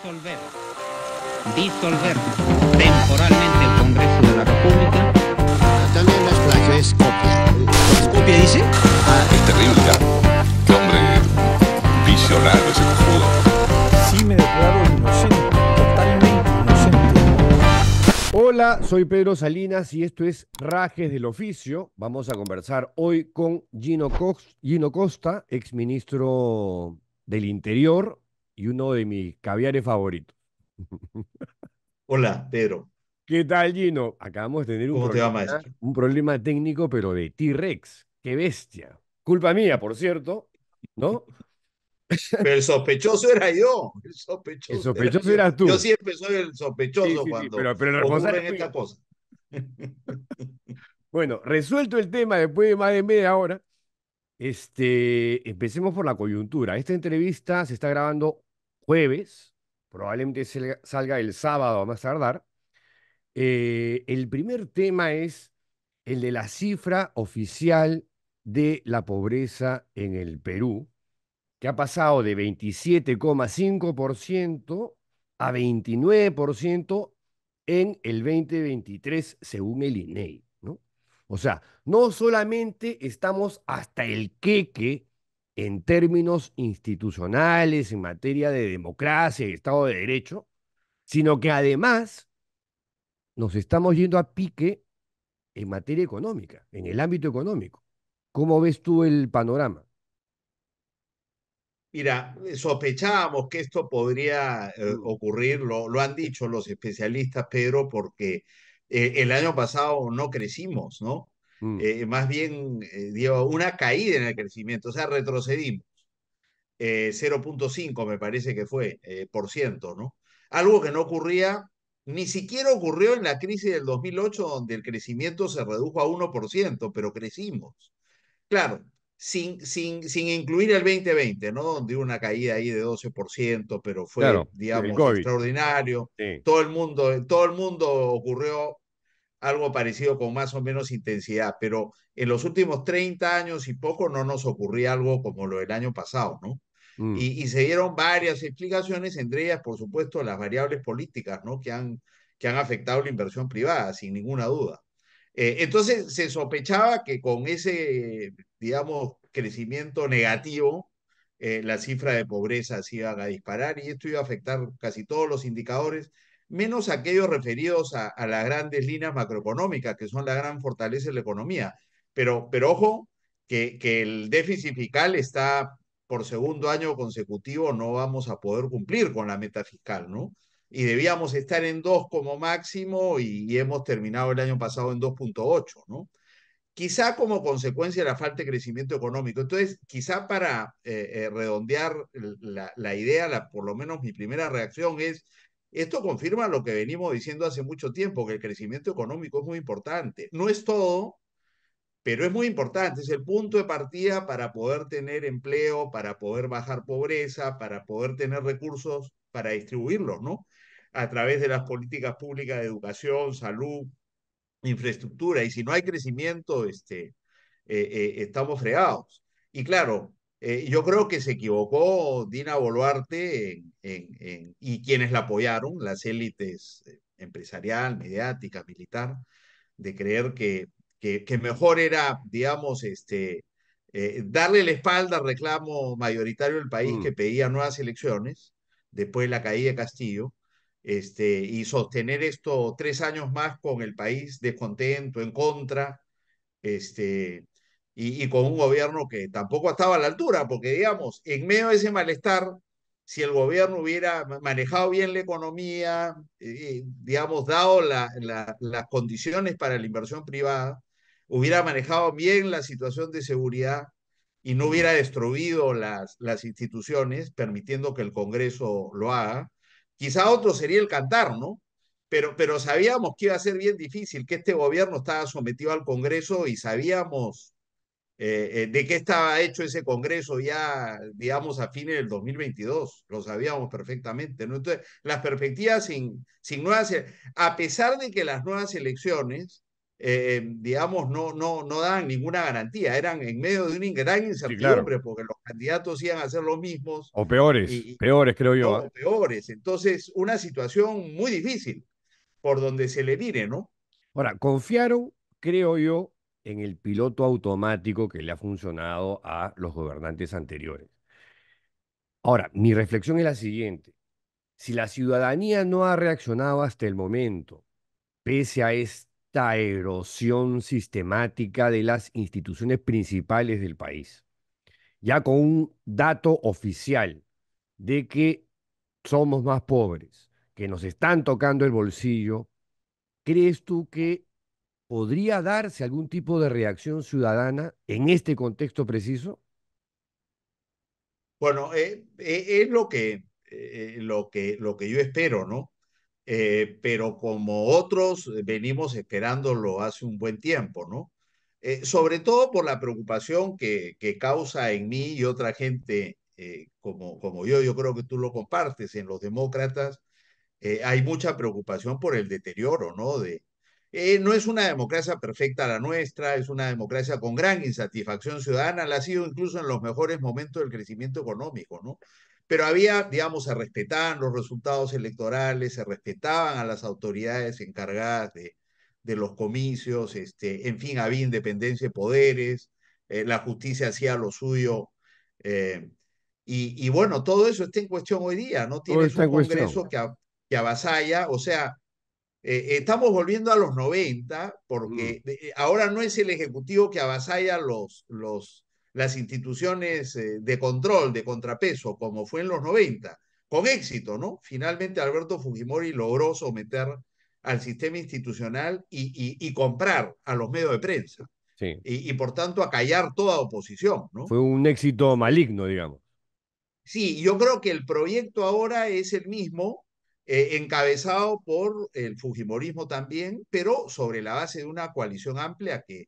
Disolver. Disolver temporalmente el Congreso de la República. También las plagio es copia. ¿Copia dice? Ah, es terrible. Qué hombre visionario se cojudo. Sí, me declaro inocente. Totalmente inocente. Hola, soy Pedro Salinas y esto es Rajes del Oficio. Vamos a conversar hoy con Gino, Gino Costa, exministro del Interior, y uno de mis caviares favoritos. Hola, Pedro. ¿Qué tal, Gino? Acabamos de tener un, problema, un problema técnico, pero de T-Rex. ¡Qué bestia! Culpa mía, por cierto, ¿no? Pero el sospechoso era yo. El sospechoso, era, tú. Yo siempre soy el sospechoso cuando pero, Bueno, resuelto el tema después de más de media hora, este, empecemos por la coyuntura. Esta entrevista se está grabando jueves, probablemente salga el sábado a más tardar. Eh, el primer tema es el de la cifra oficial de la pobreza en el Perú, que ha pasado de 27,5% a 29% en el 2023, según el INEI. E ¿no? O sea, no solamente estamos hasta el queque en términos institucionales, en materia de democracia y Estado de Derecho, sino que además nos estamos yendo a pique en materia económica, en el ámbito económico. ¿Cómo ves tú el panorama? Mira, sospechábamos que esto podría eh, mm. ocurrir, lo, han dicho los especialistas, Pedro, porque eh, el año pasado no crecimos, ¿no? Mm. Eh, más bien eh, dio una caída en el crecimiento, o sea, retrocedimos. 0.5 eh, me parece que fue por ciento, ¿no? Algo que no ocurría, ni siquiera ocurrió en la crisis del 2008, donde el crecimiento se redujo a 1%, pero crecimos. Claro, sin, sin, sin, incluir el 2020, ¿no? Donde hubo una caída ahí de 12%, pero fue, digamos, extraordinario. Todo, el mundo, todo el mundo ocurrió algo parecido con más o menos intensidad, pero en los últimos 30 años y poco no nos ocurría algo como lo del año pasado, ¿no? Mm. Y, se dieron varias explicaciones, entre ellas, por supuesto, las variables políticas, ¿no? Que han, que han afectado la inversión privada, sin ninguna duda. Eh, entonces, se sospechaba que con ese, digamos, crecimiento negativo, eh, la cifra de pobreza se iba a disparar y esto iba a afectar casi todos los indicadores, menos aquellos referidos a, las grandes líneas macroeconómicas, que son la gran fortaleza de la economía. Pero, pero ojo, que, el déficit fiscal está por segundo año consecutivo, no vamos a poder cumplir con la meta fiscal, ¿no? Y debíamos estar en 2 como máximo y, hemos terminado el año pasado en 2.8, ¿no? Quizá como consecuencia de la falta de crecimiento económico. Entonces, quizá para eh, eh, redondear la, idea, la, por lo menos mi primera reacción es, esto confirma lo que venimos diciendo hace mucho tiempo, que el crecimiento económico es muy importante. No es todo, pero es muy importante, es el punto de partida para poder tener empleo, para poder bajar pobreza, para poder tener recursos para distribuirlos, ¿no? A través de las políticas públicas de educación, salud, infraestructura. Y si no hay crecimiento, este, eh, eh, estamos fregados. Y claro, eh, yo creo que se equivocó Dina Boluarte y quienes la apoyaron, las élites eh, empresarial, mediática, militar, de creer que, que, mejor era, digamos, este, eh, darle la espalda al reclamo mayoritario del país mm. que pedía nuevas elecciones después de la caída de Castillo, este, y sostener esto tres años más con el país descontento, en contra, este, y, con un gobierno que tampoco estaba a la altura, porque digamos, en medio de ese malestar, si el gobierno hubiera manejado bien la economía, eh, eh, digamos, dado las condiciones para la inversión privada, hubiera manejado bien la situación de seguridad y no hubiera destruido las, las instituciones, permitiendo que el Congreso lo haga. Quizá otro sería el cantar, ¿no? Pero, pero sabíamos que iba a ser bien difícil, que este gobierno estaba sometido al Congreso y sabíamos eh, eh, de qué estaba hecho ese Congreso ya, digamos, a fines del 2022. Lo sabíamos perfectamente. ¿no? Entonces, las perspectivas sin, sin nuevas, e, a pesar de que las nuevas elecciones, eh, digamos, no, no, no dan ninguna garantía, eran en medio de una gran incertidumbre, porque los candidatos iban a ser los mismos. O peores, peores creo yo. O peores. Entonces, una situación muy difícil por donde se le mire, ¿no? Ahora, confiaron, creo yo, en el piloto automático que le ha funcionado a los gobernantes anteriores. Ahora, mi reflexión es la siguiente. Si la ciudadanía no ha reaccionado hasta el momento, pese a esta erosión sistemática de las instituciones principales del país, ya con un dato oficial de que somos más pobres, que nos están tocando el bolsillo, ¿crees tú que ¿podría darse algún tipo de reacción ciudadana en este contexto preciso? Bueno, eh, eh, es lo que, eh, lo, que, lo que yo espero, ¿no? pero como otros venimos esperándolo hace un buen tiempo, ¿no? sobre todo por la preocupación que, que, causa en mí y otra gente como, como yo, yo creo que tú lo compartes, en los demócratas hay mucha preocupación por el deterioro, ¿no? De, eh, no es una democracia perfecta la nuestra, es una democracia con gran insatisfacción ciudadana, la ha sido incluso en los mejores momentos del crecimiento económico, ¿no? Pero había, digamos, se respetaban los resultados electorales, se respetaban a las autoridades encargadas de, los comicios, este, en fin, había independencia de poderes, eh, la justicia hacía lo suyo. Eh, y, bueno, todo eso está en cuestión hoy día, ¿no? Tiene un Congreso que, que avasalla, o sea, eh, estamos volviendo a los 90 mm. porque eh, eh, ahora no es el Ejecutivo que avasalla los, los, las instituciones de control, de contrapeso, como fue en los 90, con éxito, ¿no? Finalmente Alberto Fujimori logró someter al sistema institucional y, y, comprar a los medios de prensa. Y, y, por tanto acallar toda oposición, ¿no? Fue un éxito maligno, digamos. Sí, yo creo que el proyecto ahora es el mismo, eh, encabezado por el Fujimorismo también, pero sobre la base de una coalición amplia que,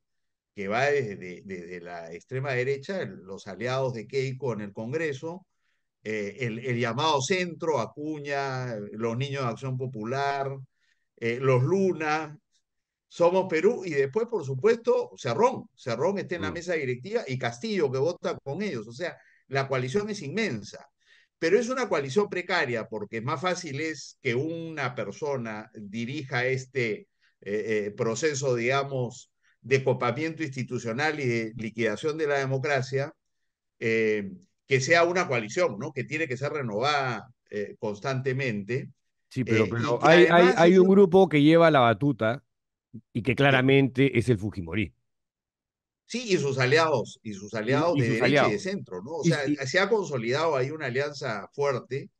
que va desde, la extrema derecha, los aliados de Keiko en el Congreso, eh, el, llamado centro, Acuña, eh, los niños de Acción Popular, los Luna, Somos Perú, y después, por supuesto, Cerrón. Cerrón está en la mm. mesa directiva y Castillo, que vota con ellos. O sea, la coalición es inmensa pero es una coalición precaria porque más fácil es que una persona dirija este eh, eh, proceso, digamos, de copamiento institucional y de liquidación de la democracia, eh, que sea una coalición, ¿no? Que tiene que ser renovada constantemente. Sí, pero, hay, hay, hay un grupo que lleva la batuta y que claramente es el Fujimori. Sí, y sus aliados, y sus aliados de derecha y de centro, ¿no? O sea, se ha consolidado ahí una alianza fuerte,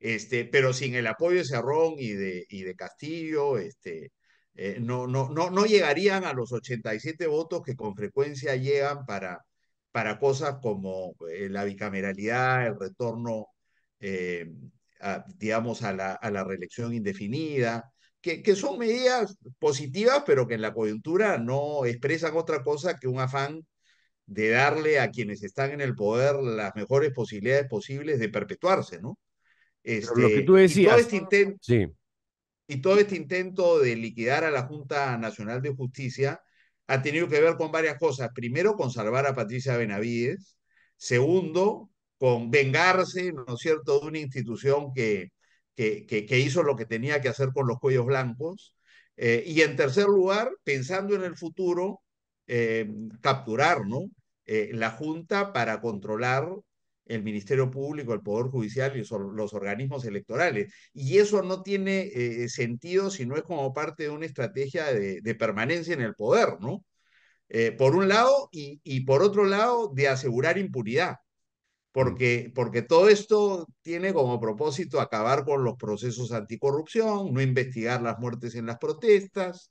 este, pero sin el apoyo de Cerrón y de, y de Castillo, este, eh, no, no, no, no llegarían a los 87 votos que con frecuencia llegan para, para cosas como eh, la bicameralidad, el retorno, eh, digamos, a la, a la reelección indefinida, que, son medidas positivas, pero que en la coyuntura no expresan otra cosa que un afán de darle a quienes están en el poder las mejores posibilidades posibles de perpetuarse, ¿no? Este, Y todo, este intento, y todo este intento de liquidar a la Junta Nacional de Justicia ha tenido que ver con varias cosas. Primero, con salvar a Patricia Benavides. Segundo, con vengarse, ¿no es cierto?, de una institución que que, hizo lo que tenía que hacer con los cuellos blancos. Eh, y en tercer lugar, pensando en el futuro, eh, capturar ¿no? Eh, la Junta para controlar el Ministerio Público, el Poder Judicial y los organismos electorales. Y eso no tiene sentido si no es como parte de una estrategia de, permanencia en el poder, ¿no? por un lado, y, y por otro lado, de asegurar impunidad porque, todo esto tiene como propósito acabar con los procesos anticorrupción, no investigar las muertes en las protestas,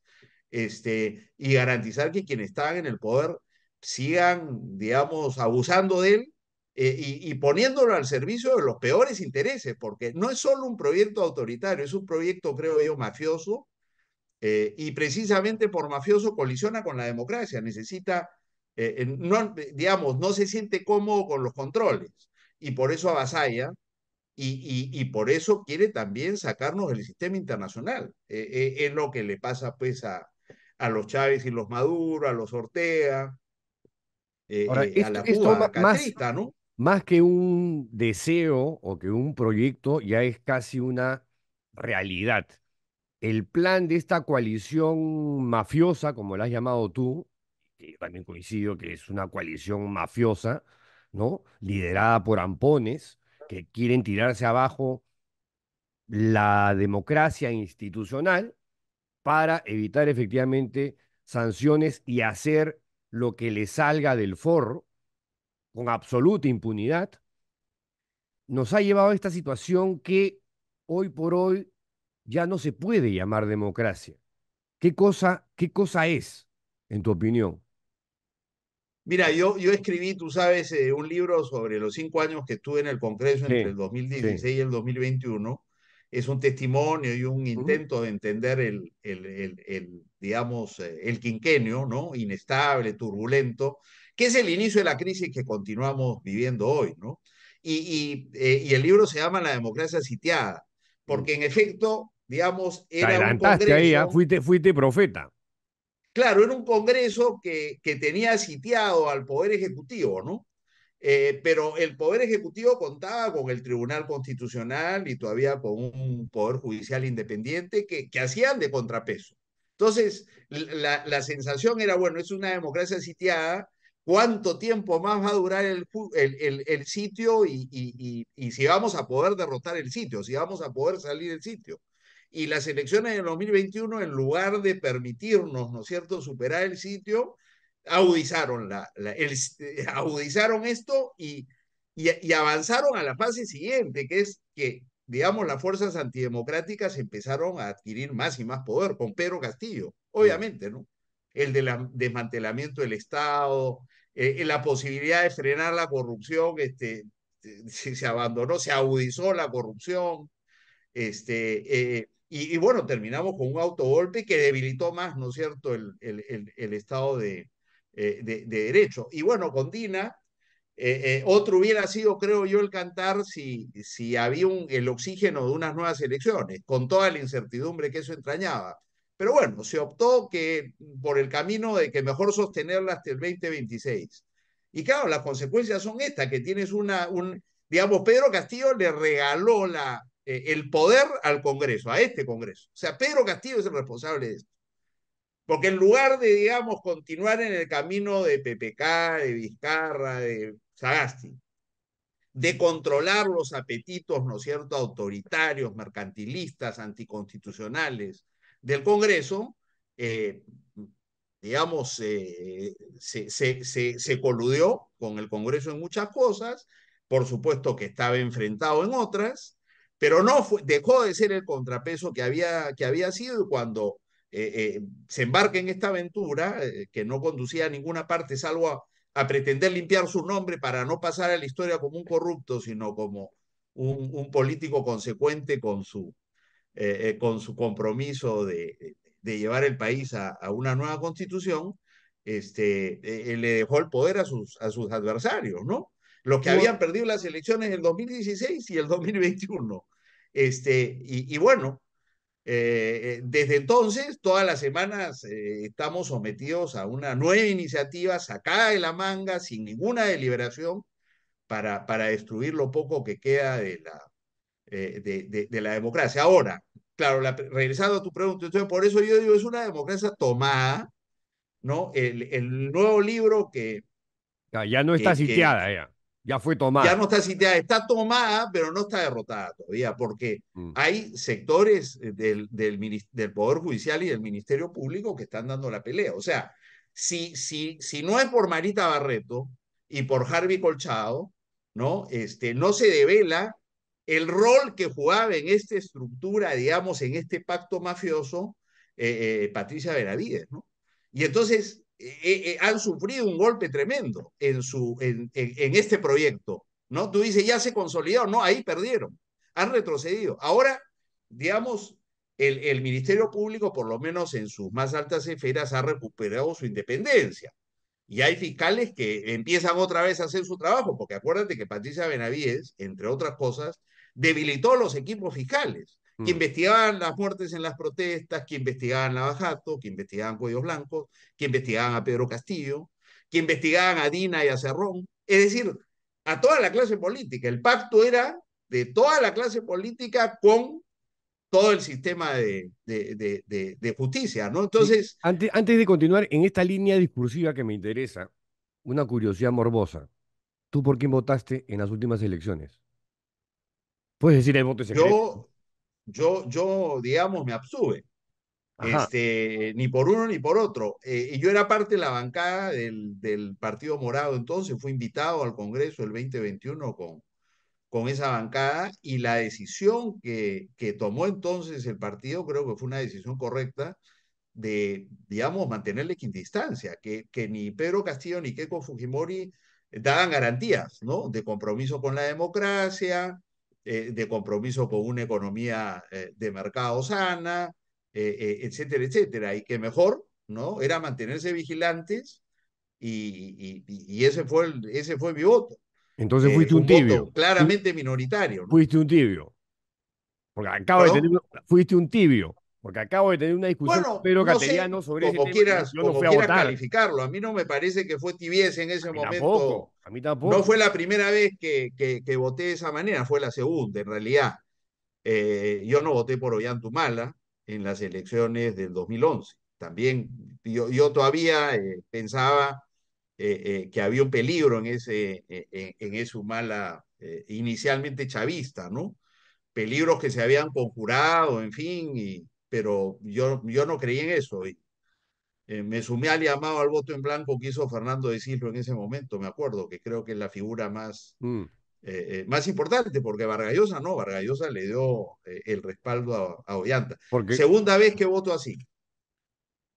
este, y garantizar que quienes están en el poder sigan, digamos, abusando de él eh, y, poniéndolo al servicio de los peores intereses, porque no es solo un proyecto autoritario, es un proyecto, creo yo, mafioso, eh, y precisamente por mafioso colisiona con la democracia, necesita eh, no, eh, digamos, no se siente cómodo con los controles y por eso avasalla y, y, por eso quiere también sacarnos del sistema internacional. Eh, es lo que le pasa pues a, a, los Chávez y los Maduro, a los Ortega, a la ¿no? Más que un deseo o que un proyecto, ya es casi una realidad. El plan de esta coalición mafiosa, como la has llamado tú, también coincido que es una coalición mafiosa, ¿no? Liderada por ampones que quieren tirarse abajo la democracia institucional para evitar efectivamente sanciones y hacer lo que le salga del forro con absoluta impunidad, nos ha llevado a esta situación que hoy por hoy ya no se puede llamar democracia. ¿Qué cosa, qué cosa es, en tu opinión? Mira, yo, yo escribí, tú sabes, eh, un libro sobre los cinco años que estuve en el Congreso entre el 2016 y el 2021. Es un testimonio y un intento de entender el, el, el, digamos, eh, el quinquenio, ¿no? Inestable, turbulento, que es el inicio de la crisis que continuamos viviendo hoy, ¿no? Y, eh, el libro se llama La democracia sitiada, porque mm. en efecto, digamos, era un ¿ah? congreso... fuiste profeta. Claro, era un Congreso que, tenía sitiado al Poder Ejecutivo, ¿no? Eh, pero el Poder Ejecutivo contaba con el Tribunal Constitucional y todavía con un Poder Judicial independiente que, hacían de contrapeso. Entonces, la, la, sensación era, bueno, es una democracia sitiada, ¿cuánto tiempo más va a durar el, sitio y, y, si vamos a poder derrotar el sitio, si vamos a poder salir del sitio? Y las elecciones del 2021, en lugar de permitirnos, ¿no es cierto?, superar el sitio, audizaron, la, el, eh, esto y, y, avanzaron a la fase siguiente, que es que, digamos, las fuerzas antidemocráticas empezaron a adquirir más y más poder con Pedro Castillo, obviamente, ¿no? El desmantelamiento del Estado, eh, eh, la posibilidad de frenar la corrupción, este, se, abandonó, se audizó la corrupción, este, y, bueno, terminamos con un autogolpe que debilitó más, ¿no es cierto?, el, el, Estado eh, de, de, Derecho. Y bueno, con Dina, eh, eh, otro hubiera sido, creo yo, el cantar si, si había un, el oxígeno de unas nuevas elecciones, con toda la incertidumbre que eso entrañaba. Pero bueno, se optó que, por el camino de que mejor sostenerla hasta el 2026. Y claro, las consecuencias son estas, que tienes una, un, digamos, Pedro Castillo le regaló la, eh, el poder al Congreso, a este Congreso. O sea, Pedro Castillo es el responsable de esto. Porque en lugar de, digamos, continuar en el camino de PPK, de Vizcarra, de Sagasti, de controlar los apetitos, ¿no es cierto?, autoritarios, mercantilistas, anticonstitucionales del Congreso, eh, digamos, eh, se, se, se, coludió con el Congreso en muchas cosas, por supuesto que estaba enfrentado en otras, pero no dejó de ser el contrapeso que había, que había sido cuando eh, eh, se embarca en esta aventura, eh, que no conducía a ninguna parte, salvo a, pretender limpiar su nombre para no pasar a la historia como un corrupto, sino como un, político consecuente con su, con su compromiso de, de, llevar el país a, una nueva constitución, este, le dejó el poder a sus, a sus adversarios, ¿no? Los que habían perdido las elecciones el 2016 y el 2021. Este, y, bueno, eh, eh, desde entonces, todas las semanas eh, estamos sometidos a una nueva iniciativa sacada de la manga, sin ninguna deliberación, para, para destruir lo poco que queda de la, de, la democracia. Ahora, claro, regresando a tu pregunta, por eso yo digo, es una democracia tomada, ¿no? El, nuevo libro que... Ya, no está sitiada, ya. Ya fue tomada. Ya no está sitiada, está tomada, pero no está derrotada todavía, porque mm. hay sectores eh, del, del, Poder Judicial y del Ministerio Público que están dando la pelea. O sea, si, si, si no es por Marita Barreto y por Harvey Colchado, ¿no? Este, no se devela el rol que jugaba en esta estructura, digamos, en este pacto mafioso, eh, eh, Patricia Benavides, ¿no? Y entonces, eh, eh, eh, han sufrido un golpe tremendo en, su, en, este proyecto. ¿no? Tú dices, ya se consolidó? no, ahí perdieron, han retrocedido. Ahora, digamos, el, el, Ministerio Público, por lo menos en sus más altas esferas, ha recuperado su independencia. Y hay fiscales que empiezan otra vez a hacer su trabajo, porque acuérdate que Patricia Benavides, entre otras cosas, debilitó los equipos fiscales que mm. investigaban las muertes en las protestas, que investigaban Bajato, que investigaban Cuellos Blancos, que investigaban a Pedro Castillo, que investigaban a Dina y a Cerrón, es decir, a toda la clase política. El pacto era de toda la clase política con todo el sistema de, de, justicia, ¿no? Entonces... Antes, de continuar, en esta línea discursiva que me interesa, una curiosidad morbosa. ¿Tú por quién votaste en las últimas elecciones? Puedes decir el voto secreto. Yo, yo, digamos, me abstuve. Este, ni por uno ni por otro. Eh, y yo era parte de la bancada del, Partido Morado entonces, fui invitado al Congreso el 2021 con, con esa bancada y la decisión que, que tomó entonces el partido creo que fue una decisión correcta de, digamos, mantenerle distancia que, que ni Pedro Castillo ni Keiko Fujimori daban garantías, ¿no? De compromiso con la democracia, eh, de compromiso con una economía eh, de mercado sana, eh, eh, etcétera, etcétera. Y que mejor, ¿no? Era mantenerse vigilantes y, y, ese, fue el, ese fue mi voto. Entonces fuiste un, tibio. claramente minoritario. ¿no? Fuiste un tibio. Porque acabo de tener, fuiste un tibio. Porque acabo de tener una discusión bueno, con Pedro no sobre ese quieras, tema, Yo no a calificarlo. A mí no me parece que fue tibieza en ese momento. No fue la primera vez que, voté de esa manera, fue la segunda, en realidad. Eh, yo no voté por Ollantumala en las elecciones del 2011. También yo, todavía eh, pensaba eh, que había un peligro en ese, en Humala inicialmente chavista, ¿no? Peligros que se habían conjurado, en fin, pero yo, yo no creí en eso. Y, eh, me sumé al llamado al voto en blanco que hizo Fernando de Silva en ese momento, me acuerdo, que creo que es la figura más, mm. eh, eh, más importante, porque Vargallosa no, Vargallosa le dio el respaldo a, Ollanta. Segunda vez que voto así.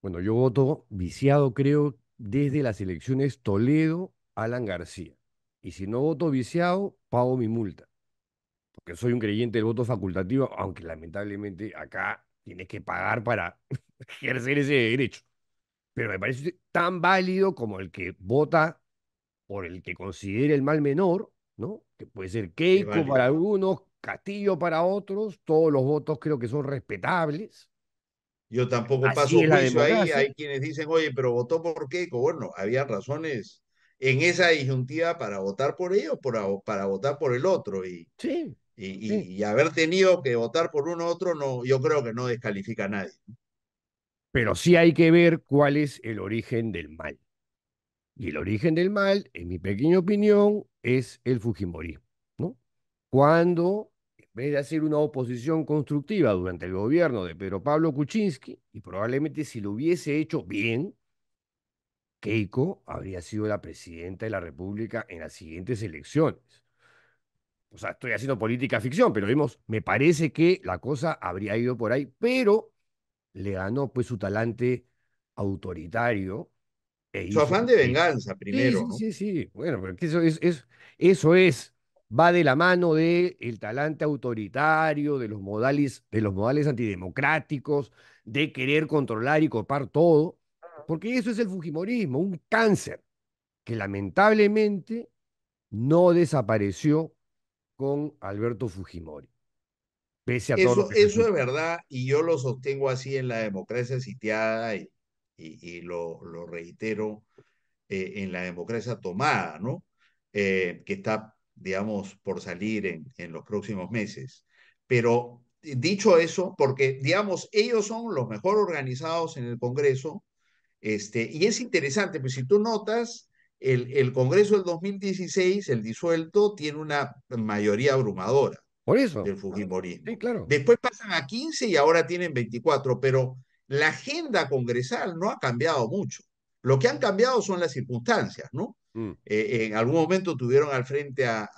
Bueno, yo voto viciado, creo, desde las elecciones Toledo, Alan García. Y si no voto viciado, pago mi multa. Porque soy un creyente del voto facultativo, aunque lamentablemente acá tienes que pagar para ejercer ese derecho pero me parece tan válido como el que vota por el que considere el mal menor, ¿no? Que puede ser Keiko para algunos, Castillo para otros, todos los votos creo que son respetables. Yo tampoco paso un juicio ahí, hay quienes dicen, oye, pero votó por Keiko. Bueno, había razones en esa disyuntiva para votar por ellos, para, para votar por el otro. Y, sí, y, haber tenido que votar por uno u otro, no, yo creo que no descalifica a nadie. Pero sí hay que ver cuál es el origen del mal. Y el origen del mal, en mi pequeña opinión, es el Fujimorismo. ¿no? Cuando, en vez de hacer una oposición constructiva durante el gobierno de Pedro Pablo Kuczynski, y probablemente si lo hubiese hecho bien, Keiko habría sido la presidenta de la República en las siguientes elecciones. O sea, estoy haciendo política ficción, pero vemos, me parece que la cosa habría ido por ahí, pero le ganó pues su talante autoritario. E su afán de venganza primero. Sí, sí, sí, Bueno, eso es, eso es, va de la mano del el talante autoritario, de los, modales, de los modales antidemocráticos, de querer controlar y copar todo, porque eso es el Fujimorismo, un cáncer que lamentablemente no desapareció con Alberto Fujimori eso, eso es verdad y yo lo sostengo así en la democracia sitiada y, y, lo, lo, reitero eh, en la democracia tomada, ¿no? Eh, que está, digamos, por salir en, en los próximos meses. Pero eh, dicho eso, porque, digamos, ellos son los mejor organizados en el Congreso, este, y es interesante, pues si tú notas, el, el Congreso del 2016, el disuelto, tiene una mayoría abrumadora. Por eso. Del claro. Después pasan a 15 y ahora tienen 24, pero la agenda congresal no ha cambiado mucho. Lo que han cambiado son las circunstancias, ¿no? Mm. Eh, en algún momento tuvieron al frente a,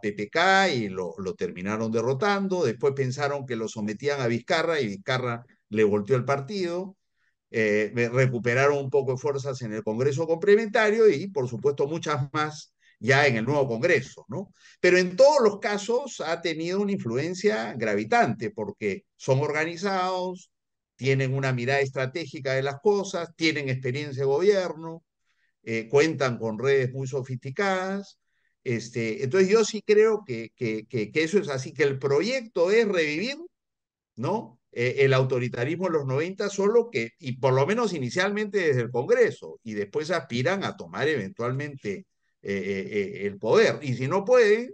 PPK y lo, terminaron derrotando, después pensaron que lo sometían a Vizcarra y Vizcarra le volteó el partido, eh, recuperaron un poco de fuerzas en el Congreso complementario y, por supuesto, muchas más ya en el nuevo Congreso, ¿no? Pero en todos los casos ha tenido una influencia gravitante porque son organizados, tienen una mirada estratégica de las cosas, tienen experiencia de gobierno, eh, cuentan con redes muy sofisticadas. Este, entonces yo sí creo que, que, que, eso es así, que el proyecto es revivir, ¿no? E, el autoritarismo en los 90, solo que, y por lo menos inicialmente desde el Congreso, y después aspiran a tomar eventualmente eh, eh, eh, el poder. Y si no pueden,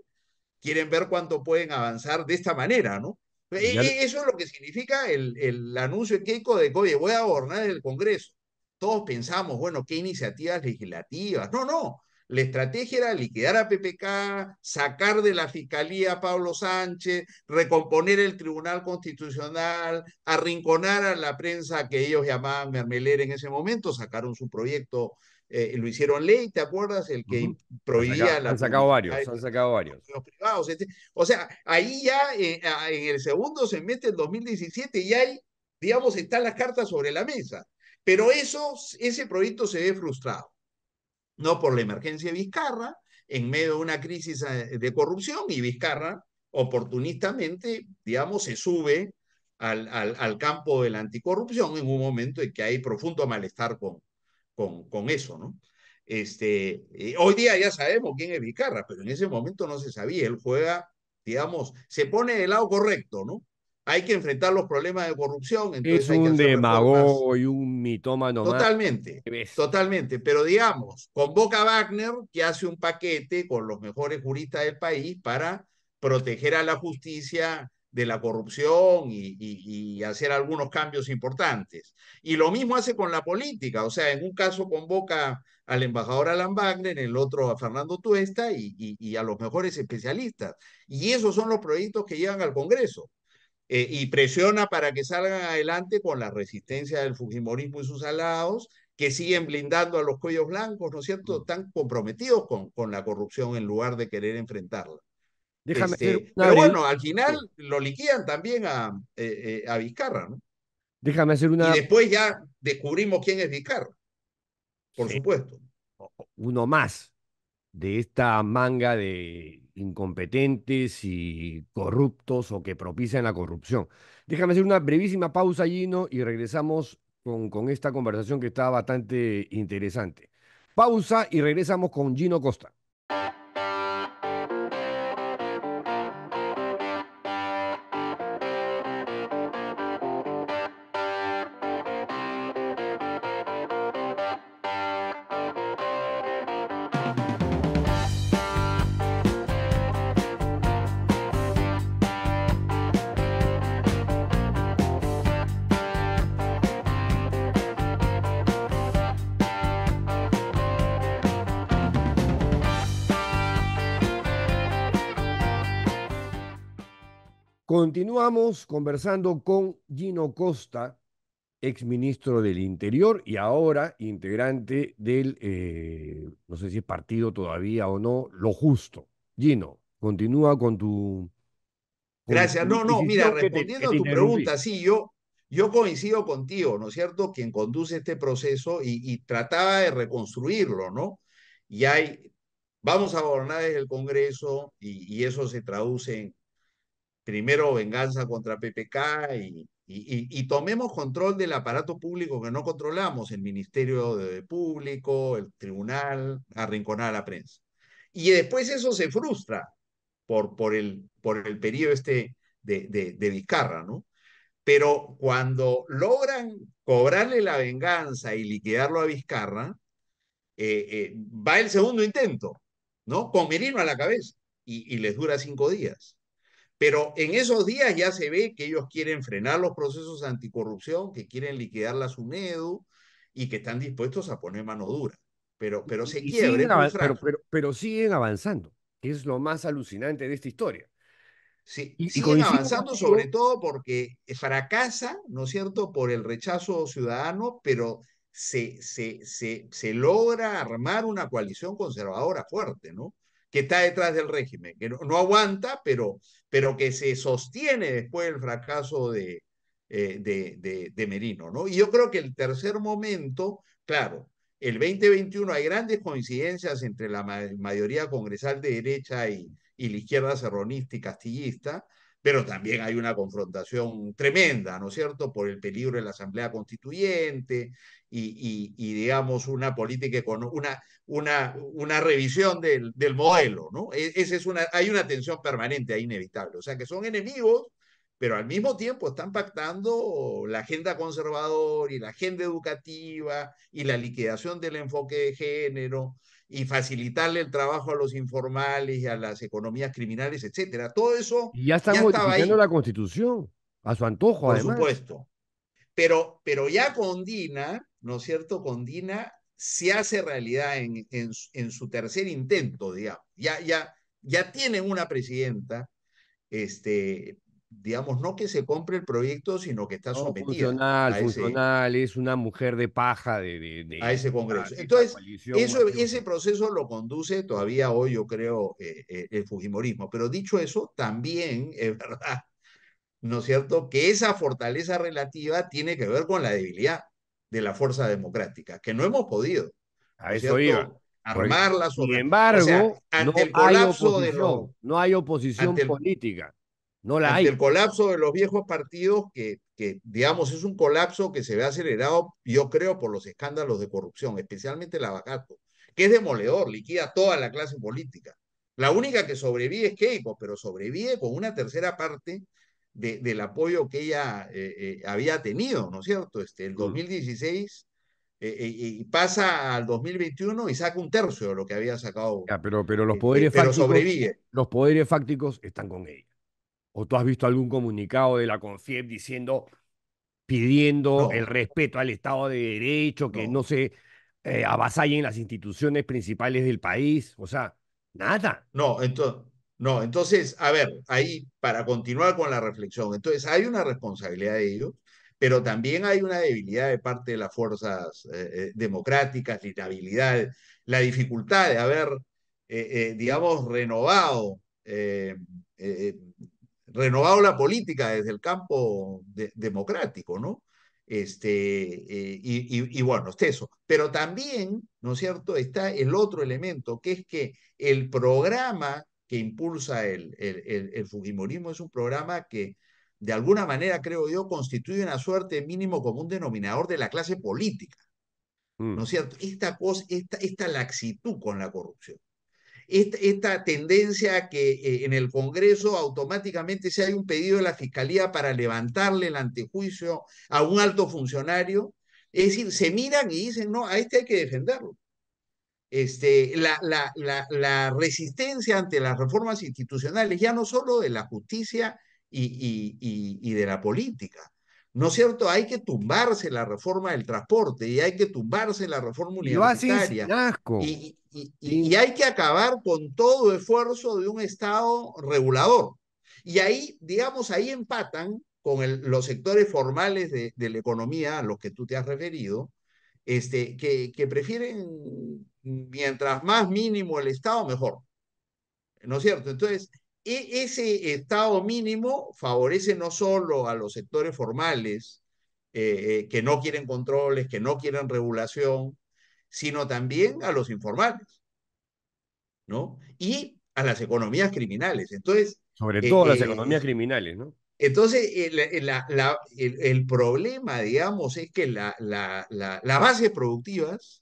quieren ver cuánto pueden avanzar de esta manera, ¿no? Eso es lo que significa el, el anuncio de Keiko de que, voy a gobernar el Congreso. Todos pensamos, bueno, ¿qué iniciativas legislativas? No, no. La estrategia era liquidar a PPK, sacar de la fiscalía a Pablo Sánchez, recomponer el Tribunal Constitucional, arrinconar a la prensa que ellos llamaban mermelera en ese momento, sacaron su proyecto eh, lo hicieron ley, ¿te acuerdas? El que prohibía han sacado, la. Han sacado varios, han sacado varios. O sea, ahí ya eh, ah, en el segundo semestre el 2017 y ahí, digamos, están las cartas sobre la mesa. Pero eso, ese proyecto se ve frustrado. No por la emergencia de Vizcarra, en medio de una crisis eh, de corrupción, y Vizcarra, oportunistamente, digamos, se sube al, al campo de la anticorrupción en un momento en que hay profundo malestar con, con, eso, ¿no? Este, hoy día ya sabemos quién es Vicarra, pero en ese momento no se sabía. Él juega, digamos, se pone del lado correcto, ¿no? Hay que enfrentar los problemas de corrupción. Entonces es un demagogo y un mitómano. Totalmente, totalmente. Pero digamos, convoca a Wagner, que hace un paquete con los mejores juristas del país para proteger a la justicia de la corrupción y, hacer algunos cambios importantes. Y lo mismo hace con la política, o sea, en un caso convoca al embajador Alan Wagner, en el otro a Fernando Tuesta y, a los mejores especialistas. Y esos son los proyectos que llegan al Congreso. Eh, y presiona para que salgan adelante con la resistencia del Fujimorismo y sus alados, que siguen blindando a los cuellos blancos, ¿no es cierto?, mm. tan comprometidos con, con la corrupción en lugar de querer enfrentarla. Déjame este, Pero bueno, al final lo liquidan también a, eh, eh, a Vizcarra, ¿no? Déjame hacer una. Y después ya descubrimos quién es Vizcarra, por supuesto. Uno más de esta manga de incompetentes y corruptos o que propician la corrupción. Déjame hacer una brevísima pausa, Gino, y regresamos con, con esta conversación que está bastante interesante. Pausa y regresamos con Gino Costa. vamos conversando con Gino Costa, ex exministro del Interior y ahora integrante del, eh, no sé si es partido todavía o no, Lo Justo. Gino, continúa con tu... Gracias. no, no, mira, respondiendo a tu pregunta, sí, yo, yo coincido contigo, ¿no es cierto? Quien conduce este proceso y, trataba de reconstruirlo, ¿no? Y hay, vamos a gobernar desde el Congreso y, y eso se traduce en primero venganza contra PPK y, tomemos control del aparato público que no controlamos, el Ministerio de Público, el Tribunal, arrinconar a la prensa. Y después eso se frustra por, el, periodo este de, Vizcarra, ¿no? Pero cuando logran cobrarle la venganza y liquidarlo a Vizcarra, eh, eh, va el segundo intento, ¿no? Con Merino a la cabeza y, y les dura cinco días. Pero en esos días ya se ve que ellos quieren frenar los procesos anticorrupción, que quieren liquidar la SUNEDU y que están dispuestos a poner mano dura. Pero, pero se quieren Pero, pero, siguen avanzando, que es lo más alucinante de esta historia. Sí, y, siguen avanzando sobre todo porque eh, fracasa, ¿no es cierto?, por el rechazo ciudadano, pero se, se, se, se logra armar una coalición conservadora fuerte, ¿no? Que está detrás del régimen, que no, no aguanta, pero pero que se sostiene después del fracaso eh, de, de, Merino, ¿no? Y yo creo que el tercer momento, claro, el 2021 hay grandes coincidencias entre la mayoría congresal de derecha y, y la izquierda serronista y castillista, pero también hay una confrontación tremenda, ¿no es cierto?, por el peligro de la Asamblea Constituyente y, digamos, una política una, una, una revisión del, del modelo, ¿no? E, ese es una, hay una tensión permanente ahí inevitable. O sea, que son enemigos, pero al mismo tiempo están pactando la agenda conservadora y la agenda educativa y la liquidación del enfoque de género y facilitarle el trabajo a los informales y a las economías criminales, etcétera. Todo eso ya estamos modificando la Constitución a su antojo, Por supuesto. Pero, pero ya con Dina ¿no es cierto?, con Dina se hace realidad en, en, su tercer intento, digamos. Ya, ya, ya tienen una presidenta, este, digamos, no que se compre el proyecto, sino que está sometida. funcional, es una mujer de paja de, a ese Congreso. Entonces, ese proceso lo conduce todavía hoy, yo creo, eh, eh, el Fujimorismo. Pero dicho eso, también es verdad, ¿no es cierto?, que esa fortaleza relativa tiene que ver con la debilidad de la fuerza democrática, que no hemos podido. A Armarla Sin embargo, no, el colapso de no hay oposición política. No la ante hay. el colapso de los viejos partidos, que, que digamos es un colapso que se ve acelerado, yo creo, por los escándalos de corrupción, especialmente el abacato, que es demoledor, liquida toda la clase política. La única que sobrevive es Keiko, pero sobrevive con una tercera parte del apoyo que ella eh, eh, había tenido, ¿no es cierto? Este, el 2016 eh, y pasa al 2021 y saca un tercio de lo que había sacado. pero, pero los poderes fácticos, Los poderes fácticos están con ella. ¿O tú has visto algún comunicado de la CONFIEP diciendo, pidiendo el respeto al Estado de Derecho, que no, no se avasallen las instituciones principales del país? O sea, nada. No, entonces, no, entonces, a ver, ahí para continuar con la reflexión, entonces hay una responsabilidad de ellos, pero también hay una debilidad de parte de las fuerzas eh, eh, democráticas, la inhabilidad, la dificultad de haber, eh, digamos, renovado, renovado la política desde el campo democrático, ¿no? Este, y, y, bueno, es eso. Pero también, ¿no es cierto?, está el otro elemento, que es que el programa que impulsa el, el, Fujimorismo es un programa que, de alguna manera, creo yo, constituye una suerte mínimo común denominador de la clase política. Mm. ¿No es cierto? Esta, esta, laxitud con la corrupción. Esta, tendencia que eh, en el Congreso automáticamente se hay un pedido de la Fiscalía para levantarle el antejuicio a un alto funcionario. Es decir, se miran y dicen, no, a este hay que defenderlo este, la, resistencia ante las reformas institucionales, ya no solo de la justicia y, de la política. ¿No es cierto? Hay que tumbarse la reforma del transporte y hay que tumbarse la reforma universitaria. Y, hay que acabar con todo esfuerzo de un Estado regulador. Y ahí, digamos, ahí empatan con los sectores formales de, de, la economía a los que tú te has referido, este, que, que prefieren mientras más mínimo el Estado, mejor. ¿No es cierto? Entonces, e-, ese Estado mínimo favorece no solo a los sectores formales, eh, eh, que no quieren controles, que no quieren regulación, sino también a los informales, ¿no? Y a las economías criminales. Entonces, Sobre eh, todo a las economías criminales, ¿no? Entonces, el, la, el, problema, digamos, es que la, las bases productivas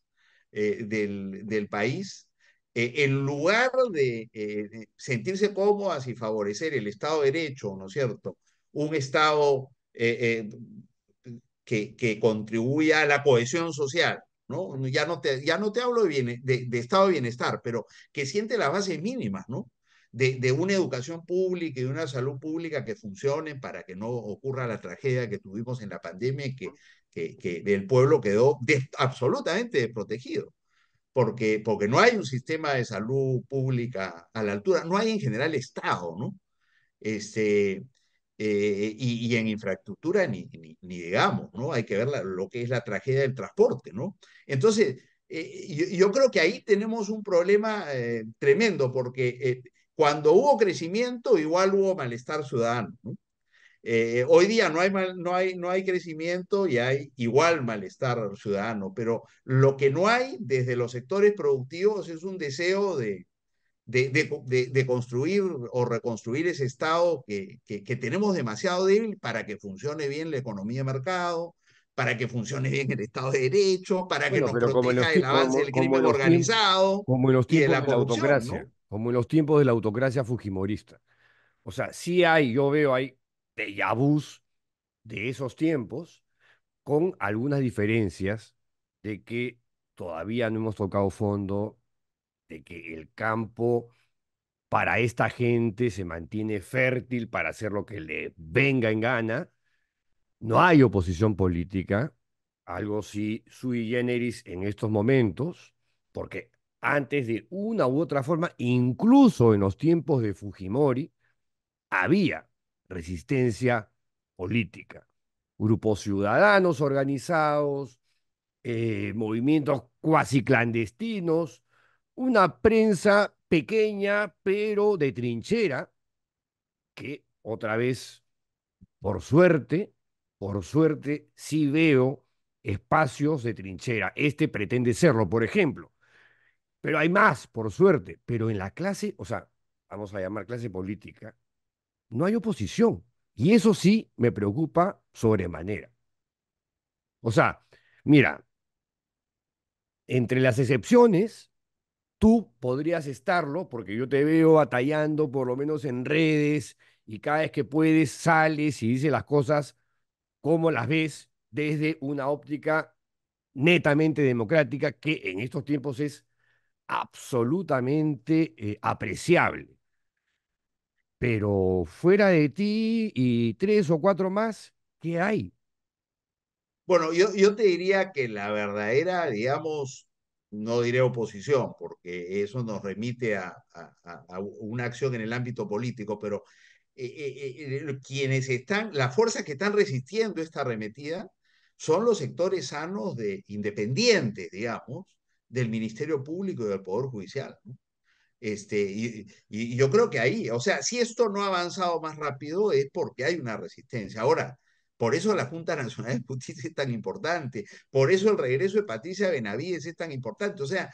eh, del, del, país, eh, en lugar eh, de sentirse cómodas y favorecer el Estado de Derecho, ¿no es cierto? Un Estado que, que, contribuya a la cohesión social, ¿no? Ya no te, ya no te hablo de, bien, de, Estado de Bienestar, pero que siente las bases mínimas, ¿no? De, una educación pública y una salud pública que funcione para que no ocurra la tragedia que tuvimos en la pandemia que que, el del pueblo quedó absolutamente desprotegido, porque, porque no hay un sistema de salud pública a la altura, no hay en general Estado, ¿no? Este, eh, y, en infraestructura ni, ni, digamos, ¿no? Hay que ver lo que es la tragedia del transporte, ¿no? Entonces, eh, yo, creo que ahí tenemos un problema eh, tremendo, porque cuando hubo crecimiento, igual hubo malestar ciudadano, ¿no? Eh, hoy día no hay, no, hay, no hay crecimiento y hay igual malestar ciudadano, pero lo que no hay desde los sectores productivos es un deseo de, de, de, construir o reconstruir ese Estado que, que, tenemos demasiado débil para que funcione bien la economía de mercado, para que funcione bien el Estado de Derecho, para que nos proteja el avance del crimen organizado como en los tiempos de la, autocracia, como en los tiempos de la autocracia fujimorista. O sea, sí hay, yo veo, hay de de esos tiempos, con algunas diferencias de que todavía no hemos tocado fondo, de que el campo para esta gente se mantiene fértil para hacer lo que le venga en gana. No hay oposición política, algo sí sui generis en estos momentos, porque antes de una u otra forma, incluso en los tiempos de Fujimori, había resistencia política. Grupos ciudadanos organizados, eh, movimientos cuasi clandestinos, una prensa pequeña pero de trinchera, que otra vez, por suerte, por suerte sí veo espacios de trinchera. Este pretende serlo, por ejemplo. Pero hay más, por suerte. Pero en la clase, o sea, vamos a llamar clase política, no hay oposición. Y eso sí me preocupa sobremanera. O sea, mira, entre las excepciones, tú podrías estarlo, porque yo te veo batallando por lo menos en redes y cada vez que puedes sales y dices las cosas como las ves desde una óptica netamente democrática que en estos tiempos es absolutamente eh, apreciable. Pero fuera de ti y tres o cuatro más, ¿qué hay? Bueno, yo, te diría que la verdadera, digamos, no diré oposición, porque eso nos remite a, una acción en el ámbito político, pero eh, eh, eh, quienes están, las fuerzas que están resistiendo esta arremetida son los sectores sanos de independientes, digamos, del Ministerio Público y del Poder Judicial. ¿no? Este, y, yo creo que ahí, o sea, si esto no ha avanzado más rápido es porque hay una resistencia. Ahora, por eso la Junta Nacional de Justicia es tan importante, por eso el regreso de Patricia Benavides es tan importante. O sea,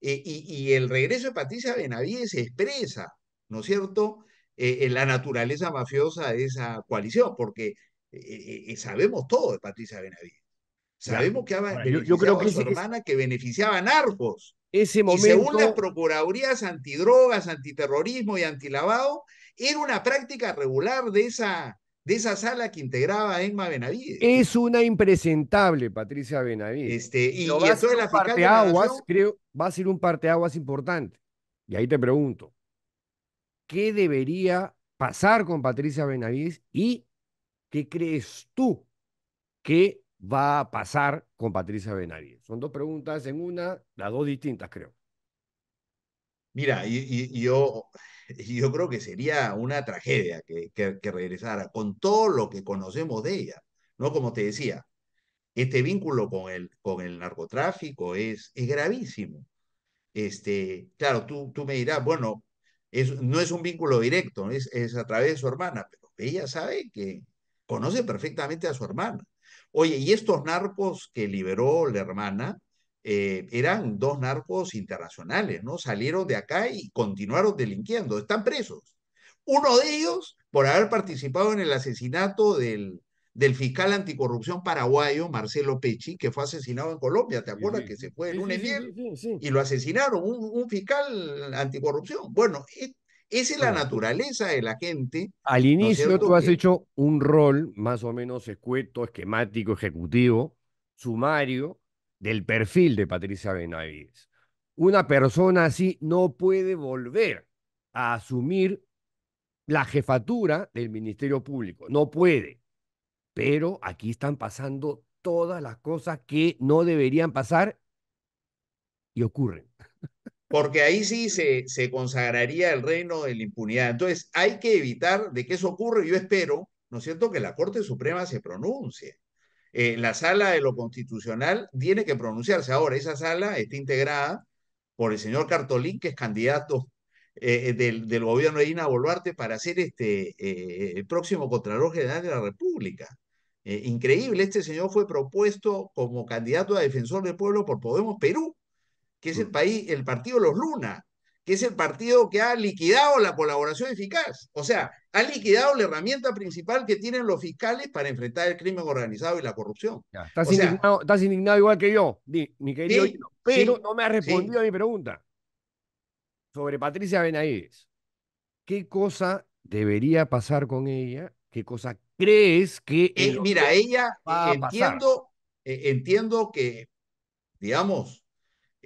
eh, y, el regreso de Patricia Benavides expresa, ¿no es cierto?, eh, en la naturaleza mafiosa de esa coalición, porque eh, sabemos todo de Patricia Benavides. Sabemos que ha yo, creo que a su hermana que beneficiaba a narcos. Ese momento... según las procuradurías antidrogas, antiterrorismo y antilavado, era una práctica regular de esa, de esa sala que integraba a Emma Benavides. Es una impresentable, Patricia Benavides. Este, y, eso la parte aguas, creo, va a ser un parteaguas importante. Y ahí te pregunto, ¿qué debería pasar con Patricia Benavides y qué crees tú que va a pasar con Patricia Benavides? Son dos preguntas en una, las dos distintas, creo. Mira, y, yo, creo que sería una tragedia que, que, regresara con todo lo que conocemos de ella, ¿no? Como te decía, este vínculo con el, con el narcotráfico es, es gravísimo. Este, claro, tú, tú me dirás, bueno, es, no es un vínculo directo, es a través de su hermana, pero ella sabe que conoce perfectamente a su hermana. Oye, y estos narcos que liberó la hermana eh, eran dos narcos internacionales, ¿no? Salieron de acá y continuaron delinquiendo, están presos. Uno de ellos por haber participado en el asesinato del, del fiscal anticorrupción paraguayo, Marcelo Pechi, que fue asesinado en Colombia, ¿te acuerdas que se fue en un sí, y lo asesinaron, un, un, fiscal anticorrupción? Bueno, e, esa es la naturaleza de la gente. Al inicio tú has hecho un rol más o menos escueto, esquemático, ejecutivo, sumario del perfil de Patricia Benavides. Una persona así no puede volver a asumir la jefatura del Ministerio Público, no puede. Pero aquí están pasando todas las cosas que no deberían pasar y ocurren porque ahí sí se, consagraría el reino de la impunidad. Entonces, hay que evitar de que eso ocurra. Y Yo espero, ¿no es cierto?, que la Corte Suprema se pronuncie. Eh, la sala de lo constitucional tiene que pronunciarse. Ahora, esa sala está integrada por el señor Cartolín, que es candidato eh, del, gobierno de Ina Boluarte para ser este, eh, el próximo Contralor General de la República. increíble, este señor fue propuesto como candidato a defensor del pueblo por Podemos Perú que es el país, el partido Los Luna, que es el partido que ha liquidado la colaboración eficaz. O sea, ha liquidado la herramienta principal que tienen los fiscales para enfrentar el crimen organizado y la corrupción. estás, indignado, igual que yo, mi querido. pero no me ha respondido a mi pregunta sobre Patricia Benavides. ¿Qué cosa debería pasar con ella? ¿Qué cosa crees que... Eh, mira, ella, entiendo, eh, entiendo que, digamos,